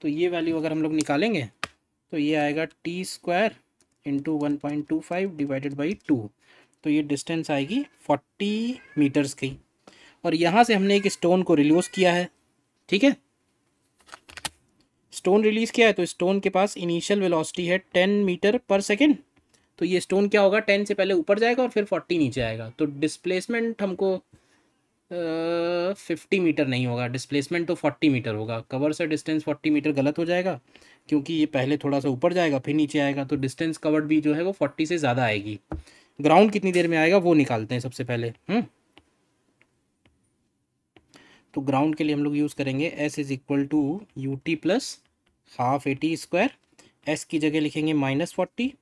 तो ये वैल्यू अगर हम लोग निकालेंगे तो ये आएगा t square into one point two five divided by two तो ये डिस्टेंस आएगी फोर्टी मीटर्स की और यहाँ से हमने एक स्टोन को रिलीज किया है ठीक है स्टोन रिलीज़ किया है तो स्टोन के पास इनिशियल वेलोसिटी है टेन मीटर पर सेकेंड तो ये स्टोन क्या होगा टेन से पहले ऊपर जाएगा और फिर फोर्टी नीचे आएगा तो डिस्प्लेसमेंट हमको फिफ्टी मीटर नहीं होगा डिस्प्लेसमेंट तो फोर्टी मीटर होगा कवर से डिस्टेंस फोर्टी मीटर गलत हो जाएगा क्योंकि ये पहले थोड़ा सा ऊपर जाएगा फिर नीचे आएगा तो डिस्टेंस कवर्ड भी जो है वो फोर्टी से ज़्यादा आएगी ग्राउंड कितनी देर में आएगा वो निकालते हैं सबसे पहले हम्म तो ग्राउंड के लिए हम लोग यूज़ करेंगे s is equal to u t plus half a t square s की जगह लिखेंगे माइनस फोर्टी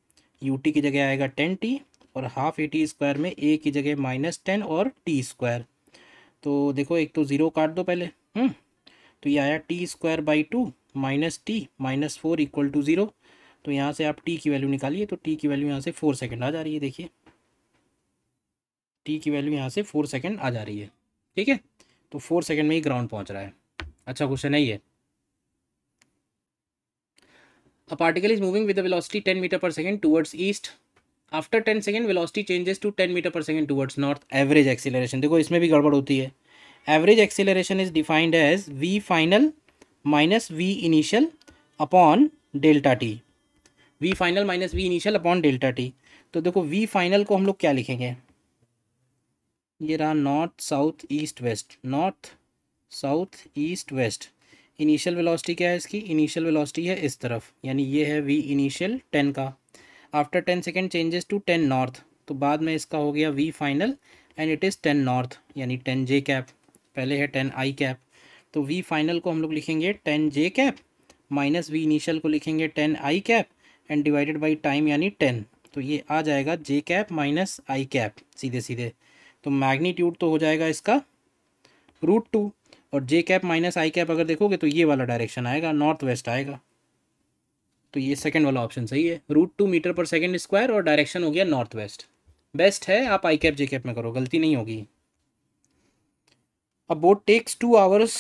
यू टी की जगह आएगा टेन टी और हाफ ए टी स्क्वायर में ए की जगह माइनस टेन और टी स्क्वायर तो देखो एक तो ज़ीरो काट दो पहले हम्म तो ये आया t square by two minus t minus four equal to zero तो यहाँ से आप टी की वैल्यू निकालिए तो टी की वैल्यू यहाँ से फोर सेकेंड आ जा रही है देखिए टी की वैल्यू यहाँ से फोर सेकेंड आ जा रही है ठीक है तो फोर सेकेंड में ही ग्राउंड पहुँच रहा है अच्छा क्वेश्चन है ये a particle is moving with velocity ten metre per second towards east after ten second velocity changes to ten metre per second towards north average acceleration देखो इसमें भी गड़बड़ होती है average acceleration is defined as v final minus v initial upon delta t v final minus v initial upon delta t तो देखो वी फाइनल को हम लोग क्या लिखेंगे ये रहा north south east west north south east west initial velocity क्या है इसकी इनिशियल वेलोसिटी है इस तरफ यानी ये है वी इनिशियल टेन का after ten second changes to ten north तो बाद में इसका हो गया v final and it is ten north यानी टेन जे कैप पहले है टेन आई कैप तो वी फाइनल को हम लोग लिखेंगे ten j cap minus v initial को लिखेंगे ten I cap and divided by time यानी टेन तो ये आ जाएगा j cap minus i cap सीधे सीधे तो मैग्नीट्यूड तो हो जाएगा इसका रूट टू और j cap minus i cap अगर देखोगे तो ये वाला डायरेक्शन आएगा नॉर्थ वेस्ट आएगा तो ये सेकंड वाला ऑप्शन सही है root two metre per second square और डायरेक्शन हो गया नॉर्थ वेस्ट बेस्ट है आप आई कैप जे कैप में करो गलती नहीं होगी अब boat takes two hours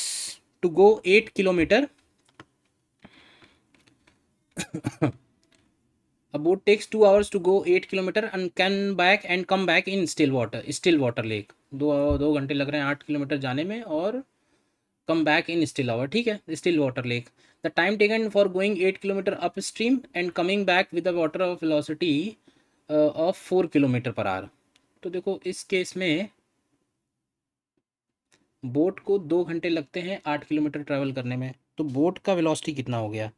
to go eight kilometre A boat takes two hours to go eight kilometre and can back and come back in still water still water lake दो दो घंटे लग रहे हैं आठ किलोमीटर जाने में और come back in still hour ठीक है still water lake the time taken for going eight kilometre upstream and coming back with the water of velocity of four kilometre per hour तो देखो इस केस में बोट को दो घंटे लगते हैं आठ किलोमीटर ट्रैवल करने में तो बोट का वेलोसिटी कितना हो गया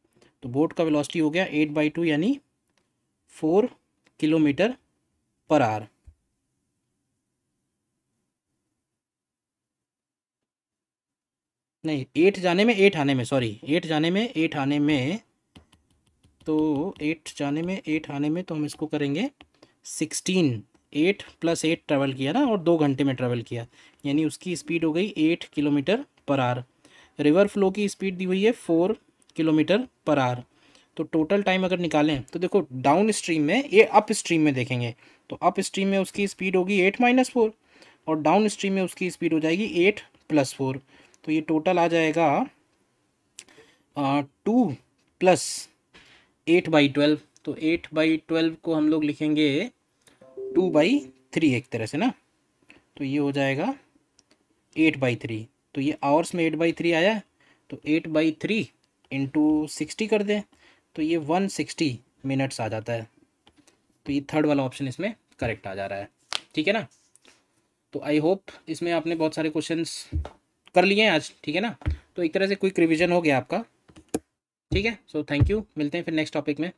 तो बोट का वेलोसिटी हो गया एट बाई टू यानी फोर किलोमीटर पर आर नहीं एट जाने में एट आने में सॉरी एट जाने में एट आने में तो एट जाने में एट आने में तो हम इसको करेंगे sixteen eight plus eight travel किया ना और दो घंटे में ट्रैवल किया यानी उसकी स्पीड हो गई eight kilometre per hour river flow की स्पीड दी हुई है फोर किलोमीटर पर आर तो टोटल टाइम अगर निकालें तो देखो डाउन स्ट्रीम में ये अप स्ट्रीम में देखेंगे तो अप स्ट्रीम में उसकी स्पीड होगी एट माइनस फोर और डाउन स्ट्रीम में उसकी स्पीड हो जाएगी एट प्लस फोर तो ये टोटल आ जाएगा two plus eight by twelve तो एट बाई ट्वेल्व को हम लोग लिखेंगे टू बाई थ्री एक तरह से ना तो ये हो जाएगा एट बाई थ्री तो ये आवर्स में एट बाई थ्री आया तो eight by three into sixty कर दें तो ये वन सिक्सटी मिनट्स आ जाता है तो ये थर्ड वाला ऑप्शन इसमें करेक्ट आ जा रहा है ठीक है ना तो आई होप इसमें आपने बहुत सारे क्वेश्चन कर लिए हैं आज ठीक है ना तो एक तरह से क्विक रिविजन हो गया आपका ठीक है सो थैंक यू मिलते हैं फिर नेक्स्ट टॉपिक में